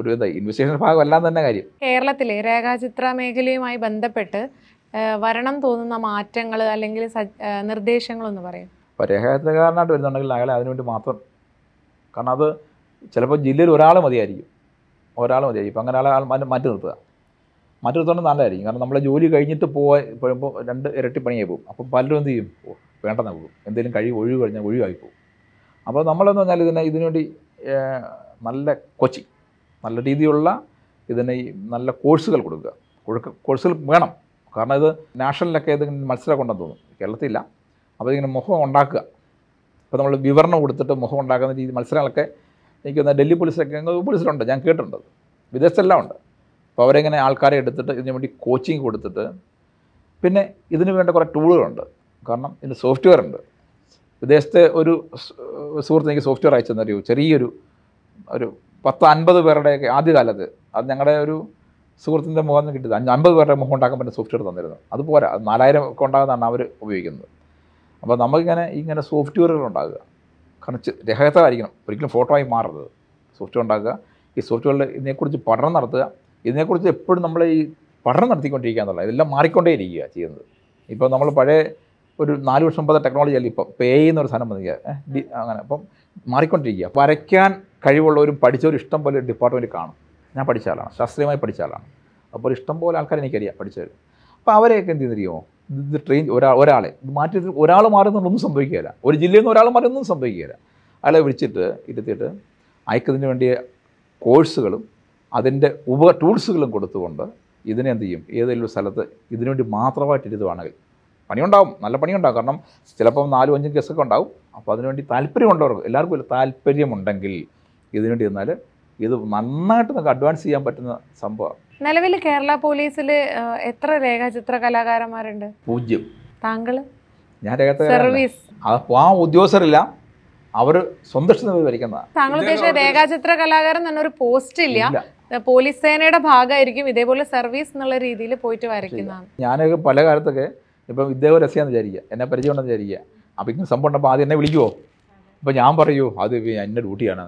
ഒരു ഇൻവെസ്റ്റിഗേഷൻ അല്ലാതെ തന്നെ കാര്യം കേരളത്തിലെ രേഖാചിത്ര മേഖലയുമായി ബന്ധപ്പെട്ട് വരണം തോന്നുന്ന മാറ്റങ്ങൾ അല്ലെങ്കിൽ നിർദ്ദേശങ്ങളൊന്ന് പറയും അപ്പോൾ രേഖാചിത്രകാരനായിട്ട് വരുന്നുണ്ടെങ്കിൽ അയാളെ അതിനുവേണ്ടി മാത്രം കാരണം അത് ചിലപ്പോൾ ജില്ലയിൽ ഒരാൾ മതിയായിരിക്കും ഒരാൾ മതിയായിരിക്കും ഇപ്പം അങ്ങനെ ആളെ മാറ്റി നിർത്തുക മാറ്റി നിർത്തുകൊണ്ട് നല്ലതായിരിക്കും കാരണം നമ്മളെ ജോലി കഴിഞ്ഞിട്ട് പോയി പോയപ്പോൾ രണ്ട് ഇരട്ടി പണിയായി പോകും അപ്പം പലരും എന്ത് ചെയ്യും വേണ്ടെന്ന് പോകും എന്തെങ്കിലും കഴിവ് ഒഴിവ് കഴിഞ്ഞാൽ ഒഴിവായി പോകും അപ്പോൾ നമ്മളെന്ന് പറഞ്ഞാൽ ഇതിനെ ഇതിനുവേണ്ടി നല്ല കോച്ചിങ് നല്ല രീതിയിലുള്ള ഇതിന് നല്ല കോഴ്സുകൾ കൊടുക്കുക കൊടുക്ക കോഴ്സുകൾ വേണം കാരണം ഇത് നാഷണലിലൊക്കെ ഇത് മത്സരം കൊണ്ടെന്ന് തോന്നും കേരളത്തിലില്ല അപ്പോൾ ഇങ്ങനെ മുഖം ഉണ്ടാക്കുക ഇപ്പോൾ നമ്മൾ വിവരണം കൊടുത്തിട്ട് മുഖം ഉണ്ടാക്കുന്ന രീതി മത്സരങ്ങളൊക്കെ എനിക്ക് ഡൽഹി പോലീസിലൊക്കെ പോലീസിലുണ്ട് ഞാൻ കേട്ടിട്ടുണ്ട് വിദേശത്തെല്ലാം ഉണ്ട് അപ്പോൾ അവരെങ്ങനെ ആൾക്കാരെ എടുത്തിട്ട് ഇതിനു വേണ്ടി കോച്ചിങ് കൊടുത്തിട്ട് പിന്നെ ഇതിന് വേണ്ട കുറേ ടൂളുകളുണ്ട് കാരണം ഇതിന് സോഫ്റ്റ്വെയർ ഉണ്ട് വിദേശത്തെ ഒരു സുഹൃത്ത് എനിക്ക് സോഫ്റ്റ്വെയർ അയച്ചു തന്നൊരു ചെറിയൊരു ഒരു പത്ത് അൻപത് പേരുടെയൊക്കെ ആദ്യകാലത്ത് അത് ഞങ്ങളുടെ ഒരു സുഹൃത്തിൻ്റെ മുഖം നിന്ന് കിട്ടിയത് അഞ്ച് അൻപത് പേരുടെ മുഖം ഉണ്ടാക്കാൻ പറ്റുന്ന സോഫ്റ്റ്വെയർ തന്നിരുന്നു അത് പോരാ നാലായിരം ഒക്കെ ഉണ്ടാകുന്നതാണ് അവർ ഉപയോഗിക്കുന്നത് അപ്പോൾ നമുക്കിങ്ങനെ ഇങ്ങനെ സോഫ്റ്റ്വെയറുകൾ ഉണ്ടാകുക കുറച്ച് രഹസ്യമായിരിക്കണം ഒരിക്കലും ഫോട്ടോ ആയി മാറരുത് സോഫ്റ്റ്വെയർ ഉണ്ടാക്കുക ഈ സോഫ്റ്റ്വെയറിൽ ഇതിനെക്കുറിച്ച് പഠനം നടത്തുക ഇതിനെക്കുറിച്ച് എപ്പോഴും നമ്മൾ ഈ പഠനം നടത്തിക്കൊണ്ടിരിക്കുക എന്നുള്ളത് ഇതെല്ലാം ഇരിക്കുക ചെയ്യുന്നത് ഇപ്പോൾ നമ്മൾ പഴയ ഒരു നാല് വർഷം മുമ്പത്തെ ടെക്നോളജി ഇപ്പോൾ ഇപ്പം പേ എന്നൊരു സാധനം വന്നിരിക്കുക അങ്ങനെ അപ്പം മാറിക്കൊണ്ടിരിക്കുക വരയ്ക്കാൻ കഴിവുള്ളവരും പഠിച്ചവരും ഇഷ്ടം പോലെ ഡിപ്പാർട്ട്മെൻറ്റ് കാണും ഞാൻ പഠിച്ച ആളാണ് ശാസ്ത്രീയമായി പഠിച്ച ആളാണ് അപ്പോൾ ഇഷ്ടം പോലെ ആൾക്കാർ എനിക്കറിയാം പഠിച്ചവർ അപ്പോൾ അവരെയൊക്കെ എന്ത് ചെയ്യുന്നറിയോ ഇത് ട്രെയിൻ ഒരാൾ ഒരാളെ ഇത് മാറ്റി ഒരാൾ മാറുന്നുള്ളൊന്നും സംഭവിക്കുകയില്ല ഒരു ജില്ലയിൽ നിന്ന് ഒരാൾ ഒന്നും സംഭവിക്കുകയില്ല അയാളെ വിളിച്ചിട്ട് ഇരുത്തിയിട്ട് അയക്കുന്നതിന് വേണ്ടിയ കോഴ്സുകളും അതിൻ്റെ ഉപ ടൂൾസുകളും കൊടുത്തുകൊണ്ട് ഇതിനെ എന്ത് ചെയ്യും ഏതെങ്കിലും ഒരു സ്ഥലത്ത് ഇതിനുവേണ്ടി മാത്രമായിട്ട് ഇരുതുവാണെങ്കിൽ പണിയുണ്ടാവും നല്ല പണിയുണ്ടാവും കാരണം ചിലപ്പം നാലും അഞ്ചും കേസൊക്കെ ഉണ്ടാവും അപ്പോൾ അതിനുവേണ്ടി താല്പര്യമുള്ളവർക്ക് എല്ലാവർക്കും താല്പര്യമുണ്ടെങ്കിൽ ഇതിനുവേണ്ടി വന്നാൽ ഇത് നന്നായിട്ട് നമുക്ക് അഡ്വാൻസ് ചെയ്യാൻ പറ്റുന്ന സംഭവമാണ് നിലവിൽ കേരള പോലീസിൽ എത്ര രേഖാചിത്ര കലാകാരന്മാരുണ്ട് പൂജ്യം താങ്കൾ ഞാൻ സർവീസ് ആ ഉദ്യോഗസ്ഥരില്ല അവർ സ്വന്തം വരയ്ക്കുന്നതാണ് താങ്കൾ ഉദ്ദേശിച്ച രേഖാചിത്ര കലാകാരൻ എന്നൊരു പോസ്റ്റ് ഇല്ല പോലീസ് സേനയുടെ ഭാഗമായിരിക്കും ഇതേപോലെ സർവീസ് എന്നുള്ള രീതിയിൽ പോയിട്ട് വരയ്ക്കുന്നതാണ് ഞാനൊക്കെ പല കാലത്തൊക്കെ ഇപ്പം ഇദ്ദേഹം രസിയാന്ന് വിചാരിക്കുക എന്നെ പരിചയമുണ്ടെന്ന് വിചാരിക്കുക അപ്പം ഇങ്ങനെ സംഭവം ഉണ്ടപ്പോൾ ആദ്യം എന്നെ വിളിക്കുമോ അപ്പോൾ ഞാൻ പറയൂ അത് എൻ്റെ ഡ്യൂട്ടിയാണ്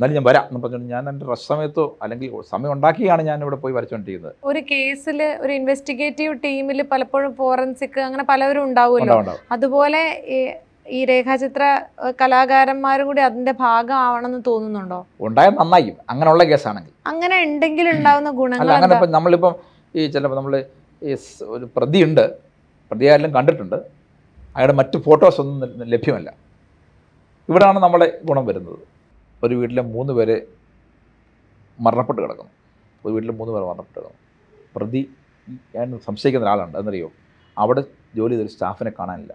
എന്നാലും ഞാൻ വരാം എന്ന് പറഞ്ഞു ഞാൻ എൻ്റെ റഷ് സമയത്തോ അല്ലെങ്കിൽ സമയം ഉണ്ടാക്കിയാണ് ഞാൻ ഇവിടെ പോയി വരച്ചുകൊണ്ടിരിക്കുന്നത് ഒരു കേസിൽ ഒരു ഇൻവെസ്റ്റിഗേറ്റീവ് ടീമിൽ പലപ്പോഴും ഫോറൻസിക് അങ്ങനെ പലവരും ഉണ്ടാവുമല്ലോ അതുപോലെ ഈ രേഖാചിത്ര കലാകാരന്മാരും കൂടി അതിന്റെ ഭാഗമാവണമെന്ന് തോന്നുന്നുണ്ടോ ഉണ്ടായാൽ നന്നായി അങ്ങനെയുള്ള കേസാണെങ്കിൽ അങ്ങനെ ഉണ്ടെങ്കിൽ ഉണ്ടാവുന്ന ഗുണങ്ങൾ അങ്ങനെ ഇപ്പം നമ്മളിപ്പം ഈ ചിലപ്പോൾ നമ്മൾ ഈ ഒരു പ്രതിയുണ്ട് പ്രതിയാരെല്ലാം കണ്ടിട്ടുണ്ട് അയാളുടെ മറ്റു ഫോട്ടോസ് ഒന്നും ലഭ്യമല്ല ഇവിടെയാണ് നമ്മളെ ഗുണം വരുന്നത് ഒരു വീട്ടിലെ മൂന്ന് പേരെ മരണപ്പെട്ട് കിടക്കുന്നു ഒരു വീട്ടിലെ മൂന്ന് പേർ മരണപ്പെട്ട് കിടക്കുന്നു പ്രതി ഞാൻ സംശയിക്കുന്ന ഒരാളുണ്ട് എന്നറിയോ അവിടെ ജോലി ചെയ്തൊരു സ്റ്റാഫിനെ കാണാനില്ല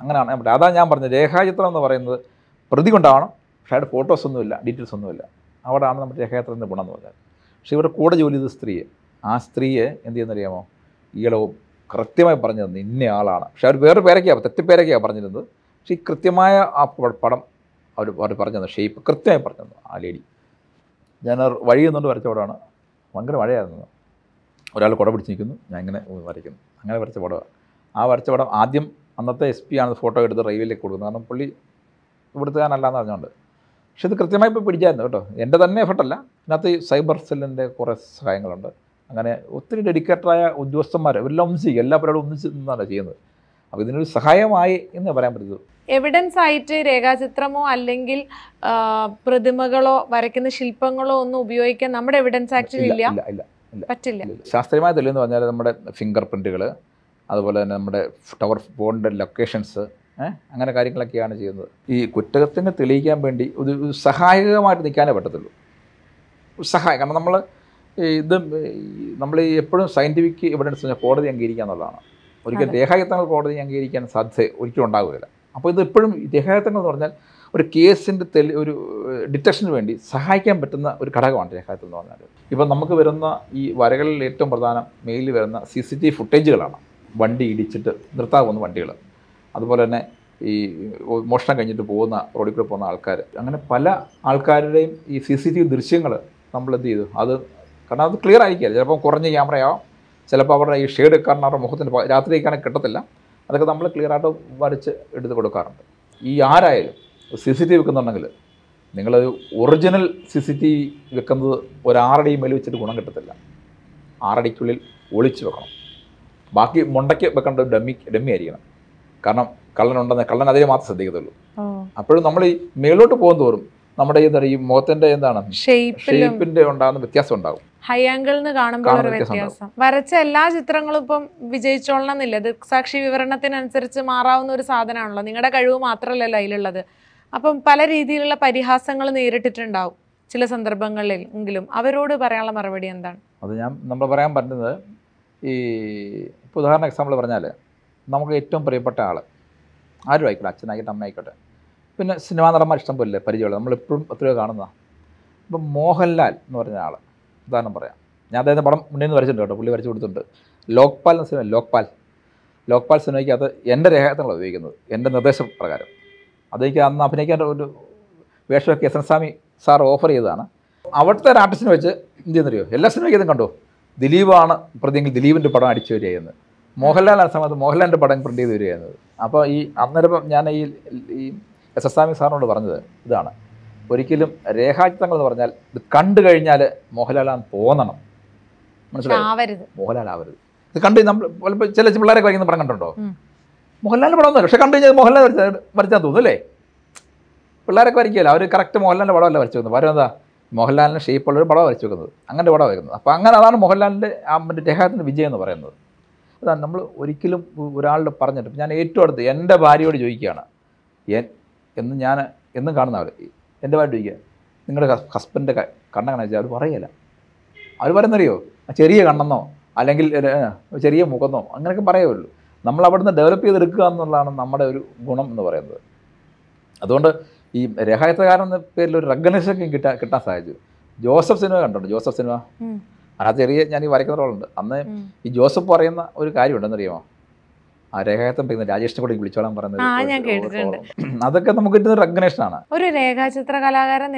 അങ്ങനെയാണ് അതാ ഞാൻ പറഞ്ഞത് രേഖാചിത്രം എന്ന് പറയുന്നത് പ്രതി കൊണ്ടാവണം പക്ഷേ അവിടെ ഫോട്ടോസ് ഒന്നുമില്ല ഡീറ്റെയിൽസ് ഒന്നുമില്ല അവിടെയാണ് നമ്മുടെ രേഖാചിത്രത്തിൻ്റെ ഗുണം എന്ന് പറഞ്ഞാൽ പക്ഷേ ഇവിടെ കൂടെ ജോലി ചെയ്ത സ്ത്രീയെ ആ സ്ത്രീയെ എന്ത് ചെയ്യുന്നറിയാമോ ഇയാളെ കൃത്യമായി പറഞ്ഞു തന്നു ഇന്ന ആളാണ് പക്ഷേ അവർ വേറെ പേരൊക്കെയാണ് തെറ്റിപ്പേരൊക്കെയാണ് പറഞ്ഞിരുന്നത് പക്ഷേ ഈ കൃത്യമായ ആ പടം അവർ അവർ പറഞ്ഞു തന്നു ഷേപ്പ് കൃത്യമായി പറഞ്ഞു തന്നു ആ ലേഡി ഞാൻ വഴി നിന്നുകൊണ്ട് വരച്ചോടാണ് ഭയങ്കര മഴയായിരുന്നു ഒരാൾ കുട പിടിച്ച് നിൽക്കുന്നു ഞാൻ ഇങ്ങനെ വരയ്ക്കുന്നു അങ്ങനെ വരച്ച പടം ആ വരച്ച പടം ആദ്യം അന്നത്തെ എസ് പി ആണ് ഫോട്ടോ എടുത്ത് റെയിൽവേയിലേക്ക് കൊടുക്കുന്നത് കാരണം പുള്ളി ഇവിടുത്തുകാരനല്ലാന്ന് പറഞ്ഞുകൊണ്ട് പക്ഷെ ഇത് കൃത്യമായി ഇപ്പോൾ പിടിച്ചായിരുന്നു കേട്ടോ എൻ്റെ തന്നെ എഫർട്ടല്ല ഇതിനകത്ത് സൈബർ സെല്ലിൻ്റെ കുറേ സഹായങ്ങളുണ്ട് അങ്ങനെ ഒത്തിരി ഡെഡിക്കേറ്റഡായ ഉദ്യോഗസ്ഥന്മാർ ഇവരെല്ലാം ഒന്നിച്ച് എല്ലാ പരിപാടിയും ഒന്നിച്ച് നിന്നാണ് ചെയ്യുന്നത് അപ്പോൾ ഇതിനൊരു സഹായമായി എന്ന് പറയാൻ പറ്റത്തുള്ളൂ എവിഡൻസ് ആയിട്ട് രേഖാചിത്രമോ അല്ലെങ്കിൽ പ്രതിമകളോ വരയ്ക്കുന്ന ശില്പങ്ങളോ ഒന്നും ഉപയോഗിക്കാൻ നമ്മുടെ എവിഡൻസ് ആക്ച്വലി ഇല്ല പറ്റില്ല ശാസ്ത്രീയമായ തെളിവെന്ന് പറഞ്ഞാൽ നമ്മുടെ ഫിംഗർ പ്രിന്റുകൾ അതുപോലെ തന്നെ നമ്മുടെ ടവർ ഫോണിൻ്റെ ലൊക്കേഷൻസ് അങ്ങനെ കാര്യങ്ങളൊക്കെയാണ് ചെയ്യുന്നത് ഈ കുറ്റകൃത്യങ്ങൾ തെളിയിക്കാൻ വേണ്ടി ഒരു സഹായകമായിട്ട് നിൽക്കാനേ പറ്റത്തുള്ളൂ സഹായം കാരണം നമ്മൾ ഇത് നമ്മൾ എപ്പോഴും സയൻറ്റിഫിക് എവിഡൻസ് കോടതി അംഗീകരിക്കുക എന്നുള്ളതാണ് ഒരിക്കൽ ദേഹായത്തങ്ങൾ കോടതി അംഗീകരിക്കാൻ സാധ്യത ഒരിക്കലും ഉണ്ടാകുകയില്ല അപ്പോൾ ഇത് എപ്പോഴും ദേഹായത്തങ്ങൾ എന്ന് പറഞ്ഞാൽ ഒരു കേസിൻ്റെ തെളി ഒരു ഡിറ്റക്ഷന് വേണ്ടി സഹായിക്കാൻ പറ്റുന്ന ഒരു ഘടകമാണ് രേഖായത്തിൽ എന്ന് പറഞ്ഞാൽ ഇപ്പം നമുക്ക് വരുന്ന ഈ വരകളിൽ ഏറ്റവും പ്രധാനം മെയിലിൽ വരുന്ന സി സി ടി വി ഫുട്ടേജുകളാണ് വണ്ടി ഇടിച്ചിട്ട് നിർത്താവുന്ന വണ്ടികൾ അതുപോലെ തന്നെ ഈ മോഷണം കഴിഞ്ഞിട്ട് പോകുന്ന റോഡിൽ കൂടെ പോകുന്ന ആൾക്കാർ അങ്ങനെ പല ആൾക്കാരുടെയും ഈ സി സി ടി വി ദൃശ്യങ്ങൾ നമ്മൾ എന്ത് ചെയ്തു അത് കാരണം അത് ക്ലിയർ ആയിരിക്കില്ല ചിലപ്പം കുറഞ്ഞ ക്യാമറയാവാം ചിലപ്പോൾ അവരുടെ ഈ ഷെയ്ഡ് കാരണം അവരുടെ മുഖത്തിൻ്റെ രാത്രിക്കാണ് കിട്ടത്തില്ല അതൊക്കെ നമ്മൾ ക്ലിയർ ആയിട്ട് വരച്ച് എടുത്ത് കൊടുക്കാറുണ്ട് ഈ ആരായാലും സി സി ടി വി വെക്കുന്നുണ്ടെങ്കിൽ നിങ്ങളത് original C C T V വെക്കുന്നത് ഒരാറടി മേൽ വെച്ചിട്ട് ഗുണം കിട്ടത്തില്ല ആറടിക്കുള്ളിൽ ഒളിച്ച് വെക്കണം ബാക്കി മുണ്ടയ്ക്ക് വെക്കേണ്ട ഡമ്മി ഡമ്മി ആയിരിക്കണം കാരണം കള്ളനുണ്ടെന്ന് കള്ളൻ അതിനെ മാത്രം ശ്രദ്ധിക്കത്തുള്ളൂ അപ്പോഴും നമ്മൾ ഈ മേലോട്ട് പോകും തോറും നമ്മുടെ എന്താണ് ഈ മുഖത്തിന്റെ എന്താണ് ഷേപ്പിന്റെ ഉണ്ടാകുന്ന വ്യത്യാസം ഉണ്ടാകും ഹൈ ആംഗിളിന് കാണുമ്പോൾ ഒരു വ്യത്യാസം വരച്ച എല്ലാ ചിത്രങ്ങളും ഇപ്പം വിജയിച്ചോളണം എന്നില്ല ദൃക്സാക്ഷി വിവരണത്തിനനുസരിച്ച് മാറാവുന്ന ഒരു സാധനമാണല്ലോ നിങ്ങളുടെ കഴിവ് മാത്രമല്ലല്ലോ അതിലുള്ളത് അപ്പം പല രീതിയിലുള്ള പരിഹാസങ്ങൾ നേരിട്ടിട്ടുണ്ടാവും ചില സന്ദർഭങ്ങളിൽ എങ്കിലും അവരോട് പറയാനുള്ള മറുപടി എന്താണ് അത് ഞാൻ നമ്മൾ പറയാൻ പറ്റുന്നത് ഈ ഇപ്പോൾ ഉദാഹരണ എക്സാമ്പിൾ പറഞ്ഞാൽ നമുക്ക് ഏറ്റവും പ്രിയപ്പെട്ട ആൾ ആരും ആയിക്കോട്ടെ അച്ഛനായിക്കോട്ടെ അമ്മയായിക്കോട്ടെ പിന്നെ സിനിമാ നടന്മാർ ഇഷ്ടം പോലെ പരിചയമുള്ള നമ്മളിപ്പോഴും എത്രയോ കാണുന്നതാണ് ഇപ്പം മോഹൻലാൽ എന്ന് പറഞ്ഞ ആൾ ഉദാഹരണം പറയാം ഞാൻ അദ്ദേഹം പടം മുന്നേ നിന്ന് വരച്ചിട്ടുണ്ട് കേട്ടോ പുള്ളി വരച്ചു കൊടുത്തിട്ടുണ്ട് ലോക്പാൽ എന്ന സിനിമ ലോക്പാൽ ലോക്പാൽ സിനിമയ്ക്കകത്ത് എൻ്റെ രേഖകളാണ് ഉപയോഗിക്കുന്നത് എൻ്റെ നിർദ്ദേശ പ്രകാരം അതെനിക്ക് അന്ന് അഭിനയിക്കാൻ ഒരു വേഷമൊക്കെ S N Swami sir offer ചെയ്തതാണ് അവിടുത്തെ ഒരു ആർട്ടിസ്റ്റിനെ വെച്ച് എന്ത് ചെയ്യുന്നറിയോ എല്ലാ സിനിമയ്ക്കും കണ്ടു ദിലീപാണ് പ്രതിയെങ്കിൽ ദിലീപിൻ്റെ പടം അടിച്ചു വരികയെന്ന് മോഹൻലാലാണ് സമയത്ത് മോഹൻലാലിൻ്റെ പടം പ്രിൻ്റ് ചെയ്ത് വരികയെന്നത് അപ്പോൾ ഈ അന്നേരം ഞാൻ ഈ എസ് എസ് സ്വാമി സാറിനോട് പറഞ്ഞത് ഇതാണ് ഒരിക്കലും രേഖാചിത്രങ്ങൾ എന്ന് പറഞ്ഞാൽ ഇത് കണ്ടു കഴിഞ്ഞാൽ മോഹൻലാലാൻ തോന്നണം മനസ്സിലാവരുത് മോഹൻലാൽ ആവരുത് ഇത് കണ്ട് നമ്മൾ ചില പിള്ളേരൊക്കെ വരയ്ക്കുന്ന പടം കണ്ടിട്ടുണ്ടോ മോഹൻലാലിൻ്റെ പടം ഒന്നുമില്ല പക്ഷെ കണ്ടു കഴിഞ്ഞാൽ മോഹൻലാൽ വരച്ചാൽ തോന്നും അല്ലേ പിള്ളേരൊക്കെ വരയ്ക്കുകയല്ല അവർ കറക്റ്റ് മോഹൻലാലിൻ്റെ പടമല്ല വരച്ചു വെക്കുന്നത് വരും എന്താ മോഹൻലാലിൻ്റെ ഷേപ്പുള്ളൊരു പടം വരച്ചു വെക്കുന്നത് അങ്ങനെ പടം വയ്ക്കുന്നത് അപ്പോൾ അങ്ങനെ അതാണ് മോഹൻലാലിൻ്റെ ആ മറ്റേ രേഖാചിത്രത്തിൻ്റെ വിജയം എന്ന് പറയുന്നത് അതാണ് നമ്മൾ ഒരിക്കലും ഒരാളോട് പറഞ്ഞിട്ട് ഞാൻ ഏറ്റവും അടുത്ത് എൻ്റെ ഭാര്യയോട് ചോദിക്കുകയാണ് എന്ന് ഞാൻ എന്നും കാണുന്ന അവർ എൻ്റെ പാട്ട് ഇരിക്കുക നിങ്ങളുടെ ഹസ്ബൻഡിൻ്റെ കണ്ണ കണച്ചാൽ അവർ പറയല അവർ പറയുന്നറിയോ ചെറിയ കണ്ണെന്നോ അല്ലെങ്കിൽ ചെറിയ മുഖമെന്നോ അങ്ങനെയൊക്കെ പറയുള്ളൂ നമ്മൾ അവിടുന്ന് ഡെവലപ്പ് ചെയ്തെടുക്കുക എന്നുള്ളതാണ് നമ്മുടെ ഒരു ഗുണം എന്ന് പറയുന്നത് അതുകൊണ്ട് ഈ രഹായത്തകാരൻ എന്ന പേരിൽ ഒരു റെക്കഗ്നേഷൻ കിട്ടാൻ കിട്ടാൻ സാധിച്ചു ജോസഫ് സിനിമ കണ്ടുണ്ട് ജോസഫ് സിനിമ അതിനകത്ത് ചെറിയ ഞാൻ ഈ വരയ്ക്കുന്ന റോളുണ്ട് അന്ന് ഈ ജോസഫ് പറയുന്ന ഒരു കാര്യം ഉണ്ടെന്നറിയാമോ ആ രേഖാചിത്രം പറയുന്നത് രാജേഷിനെ കൂടി വിളിച്ചോളാൻ പറയുന്നത് അതൊക്കെ നമുക്ക് റെക്കഗ്നേഷൻ ആണ് ഒരു രേഖാചിത്ര കലാകാരൻ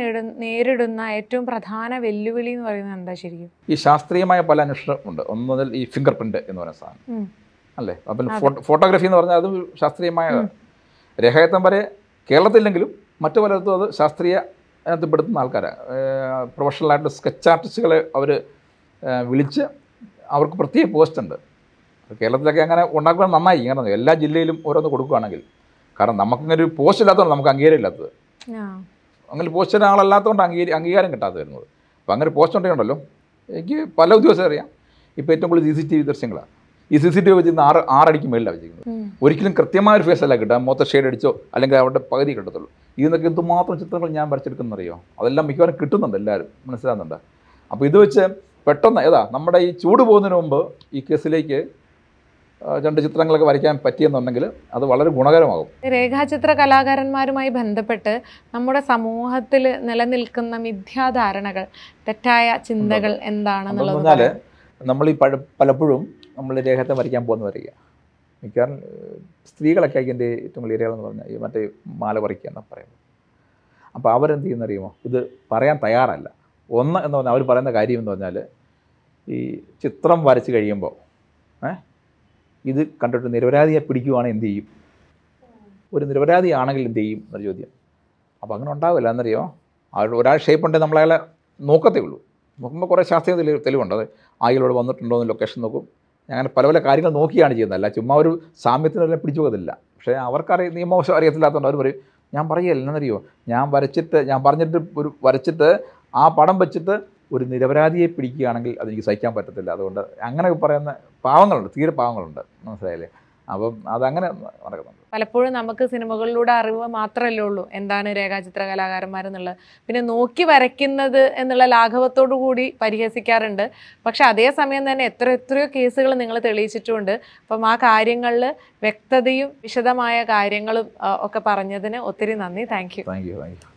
നേരിടുന്ന ഏറ്റവും പ്രധാന വെല്ലുവിളി എന്ന് പറയുന്നത് എന്താ ശരിക്കും ഈ ശാസ്ത്രീയമായ പല അന്വേഷണം ഉണ്ട് ഒന്ന് മുതൽ ഈ ഫിംഗർ പ്രിന്റ് എന്ന് പറയുന്ന സാധനം അല്ലേ അപ്പം ഫോട്ടോഗ്രാഫി എന്ന് പറഞ്ഞാൽ അത് ശാസ്ത്രീയമായ രേഖായത്തം വരെ കേരളത്തിലെങ്കിലും മറ്റു പലയിടത്തും അത് ശാസ്ത്രീയ അതിനകത്ത് പെടുത്തുന്ന ആൾക്കാരാണ് പ്രൊഫഷണലായിട്ട് സ്കെച്ച് ആർട്ടിസ്റ്റുകളെ അവർ വിളിച്ച് അവർക്ക് പ്രത്യേക പോസ്റ്റ് ഉണ്ട് കേരളത്തിലൊക്കെ അങ്ങനെ ഉണ്ടാക്കാൻ നന്നായി ഇങ്ങനെ എല്ലാ ജില്ലയിലും ഓരോന്ന് കൊടുക്കുകയാണെങ്കിൽ കാരണം നമുക്കിങ്ങനെ ഒരു പോസ്റ്റ് ഇല്ലാത്തതുകൊണ്ട് നമുക്ക് അംഗീകാരം ഇല്ലാത്തത് അങ്ങനെ പോസ്റ്റിന് ആളല്ലാത്തതുകൊണ്ട് അംഗീകാരം അംഗീകാരം കിട്ടാതെ വരുന്നത് അപ്പോൾ അങ്ങനെ പോസ്റ്റ് ഉണ്ടെങ്കിലുണ്ടല്ലോ എനിക്ക് പല ഉദ്യോഗസ്ഥരെ അറിയാം ഇപ്പോൾ ഏറ്റവും കൂടുതൽ സി സി ടി വി ദൃശ്യങ്ങളാണ് ഈ സി സി ടി വി വെച്ചിരുന്ന ആറ് ആറടിക്ക് മേളിലാണ് വെച്ചിരിക്കുന്നത് ഒരിക്കലും കൃത്യമായ ഒരു ഫേസ് അല്ല കിട്ടുക മൊത്തം ഷെയ്ഡ് അടിച്ചോ അല്ലെങ്കിൽ അവരുടെ പകുതി കിട്ടത്തുള്ളൂ ഇതിനൊക്കെ എന്തുമാത്രം ചിത്രങ്ങൾ ഞാൻ വരച്ചെടുക്കുന്നറിയോ അതെല്ലാം മിക്കവാറും കിട്ടുന്നുണ്ട് എല്ലാവരും മനസ്സിലാകുന്നുണ്ട് അപ്പോൾ ഇത് വെച്ച് പെട്ടെന്ന് ഏതാ നമ്മുടെ ഈ ചൂട് പോകുന്നതിന് മുമ്പ് ഈ കേസിലേക്ക് രണ്ട് ചിത്രങ്ങളൊക്കെ വരയ്ക്കാൻ പറ്റിയെന്നുണ്ടെങ്കിൽ അത് വളരെ ഗുണകരമാകും രേഖാചിത്ര കലാകാരന്മാരുമായി ബന്ധപ്പെട്ട് നമ്മുടെ സമൂഹത്തിൽ നിലനിൽക്കുന്ന മിഥ്യാധാരണകൾ തെറ്റായ ചിന്തകൾ എന്താണെന്നുള്ളത് നമ്മൾ ഈ പലപ്പോഴും നമ്മൾ രേഖത്തെ വരയ്ക്കാൻ പോകുന്ന വരയ്ക്കുക മിക്കവാറും സ്ത്രീകളൊക്കെ അതിൻ്റെ ഏറ്റവും വലിയ എന്ന് പറഞ്ഞാൽ ഈ മറ്റേ മാല പറിക്കുക എന്നാണ് പറയുന്നത് അപ്പോൾ അവരെന്ത് ചെയ്യുന്നറിയുമോ ഇത് പറയാൻ തയ്യാറല്ല ഒന്ന് എന്ന് പറഞ്ഞാൽ അവർ പറയുന്ന കാര്യം എന്ന് പറഞ്ഞാൽ ഈ ചിത്രം വരച്ച് കഴിയുമ്പോൾ ഏഹ് ഇത് കണ്ടിട്ട് നിരപരാധിയെ പിടിക്കുവാണെങ്കിൽ എന്ത് ചെയ്യും ഒരു നിരപരാധിയാണെങ്കിൽ എന്ത് ചെയ്യും എന്നൊരു ചോദ്യം അപ്പോൾ അങ്ങനെ ഉണ്ടാവില്ല എന്നറിയോ അവരുടെ ഒരാൾ ഷേപ്പ് ഉണ്ടെങ്കിൽ നമ്മളെ അയാളെ നോക്കത്തേ ഉള്ളൂ നോക്കുമ്പോൾ കുറേ ശാസ്ത്രീയ തെളിവ് തെളിവുണ്ട് അത് ആയിലൂടെ വന്നിട്ടുണ്ടോ എന്ന് ലൊക്കേഷൻ നോക്കും അങ്ങനെ പല പല കാര്യങ്ങൾ നോക്കിയാണ് ചെയ്യുന്നത് അല്ല ചുമ്മാ ഒരു സാമ്യത്തിനെല്ലാം പിടിച്ചു പോകത്തില്ല പക്ഷേ അവർക്കറിയ നിയമവശം അറിയത്തില്ലാത്തതുകൊണ്ട് അവർ പറയും ഞാൻ പറയുകയല്ല എന്നറിയോ ഞാൻ വരച്ചിട്ട് ഞാൻ പറഞ്ഞിട്ട് ഒരു വരച്ചിട്ട് ആ പടം വെച്ചിട്ട് ഒരു നിരപരാധിയെ പിടിക്കുകയാണെങ്കിൽ അതെനിക്ക് സഹിക്കാൻ പറ്റത്തില്ല അതുകൊണ്ട് അങ്ങനെ പറയുന്ന പാവങ്ങളുണ്ട് തീരെ പാവങ്ങളുണ്ട് മനസ്സിലായില്ലേ അപ്പം അതങ്ങനെ നടക്കുന്നുണ്ട് പലപ്പോഴും നമുക്ക് സിനിമകളിലൂടെ അറിവ് മാത്രമല്ലേ ഉള്ളൂ എന്താണ് രേഖാചിത്ര കലാകാരന്മാരെന്നുള്ളത് പിന്നെ നോക്കി വരയ്ക്കുന്നത് എന്നുള്ള ലാഘവത്തോടു കൂടി പരിഹസിക്കാറുണ്ട് പക്ഷെ അതേസമയം തന്നെ എത്ര എത്രയോ കേസുകൾ നിങ്ങൾ തെളിയിച്ചിട്ടുമുണ്ട് അപ്പം ആ കാര്യങ്ങളിൽ വ്യക്തതയും വിശദമായ കാര്യങ്ങളും ഒക്കെ പറഞ്ഞതിന് ഒത്തിരി നന്ദി thank you thank you thank U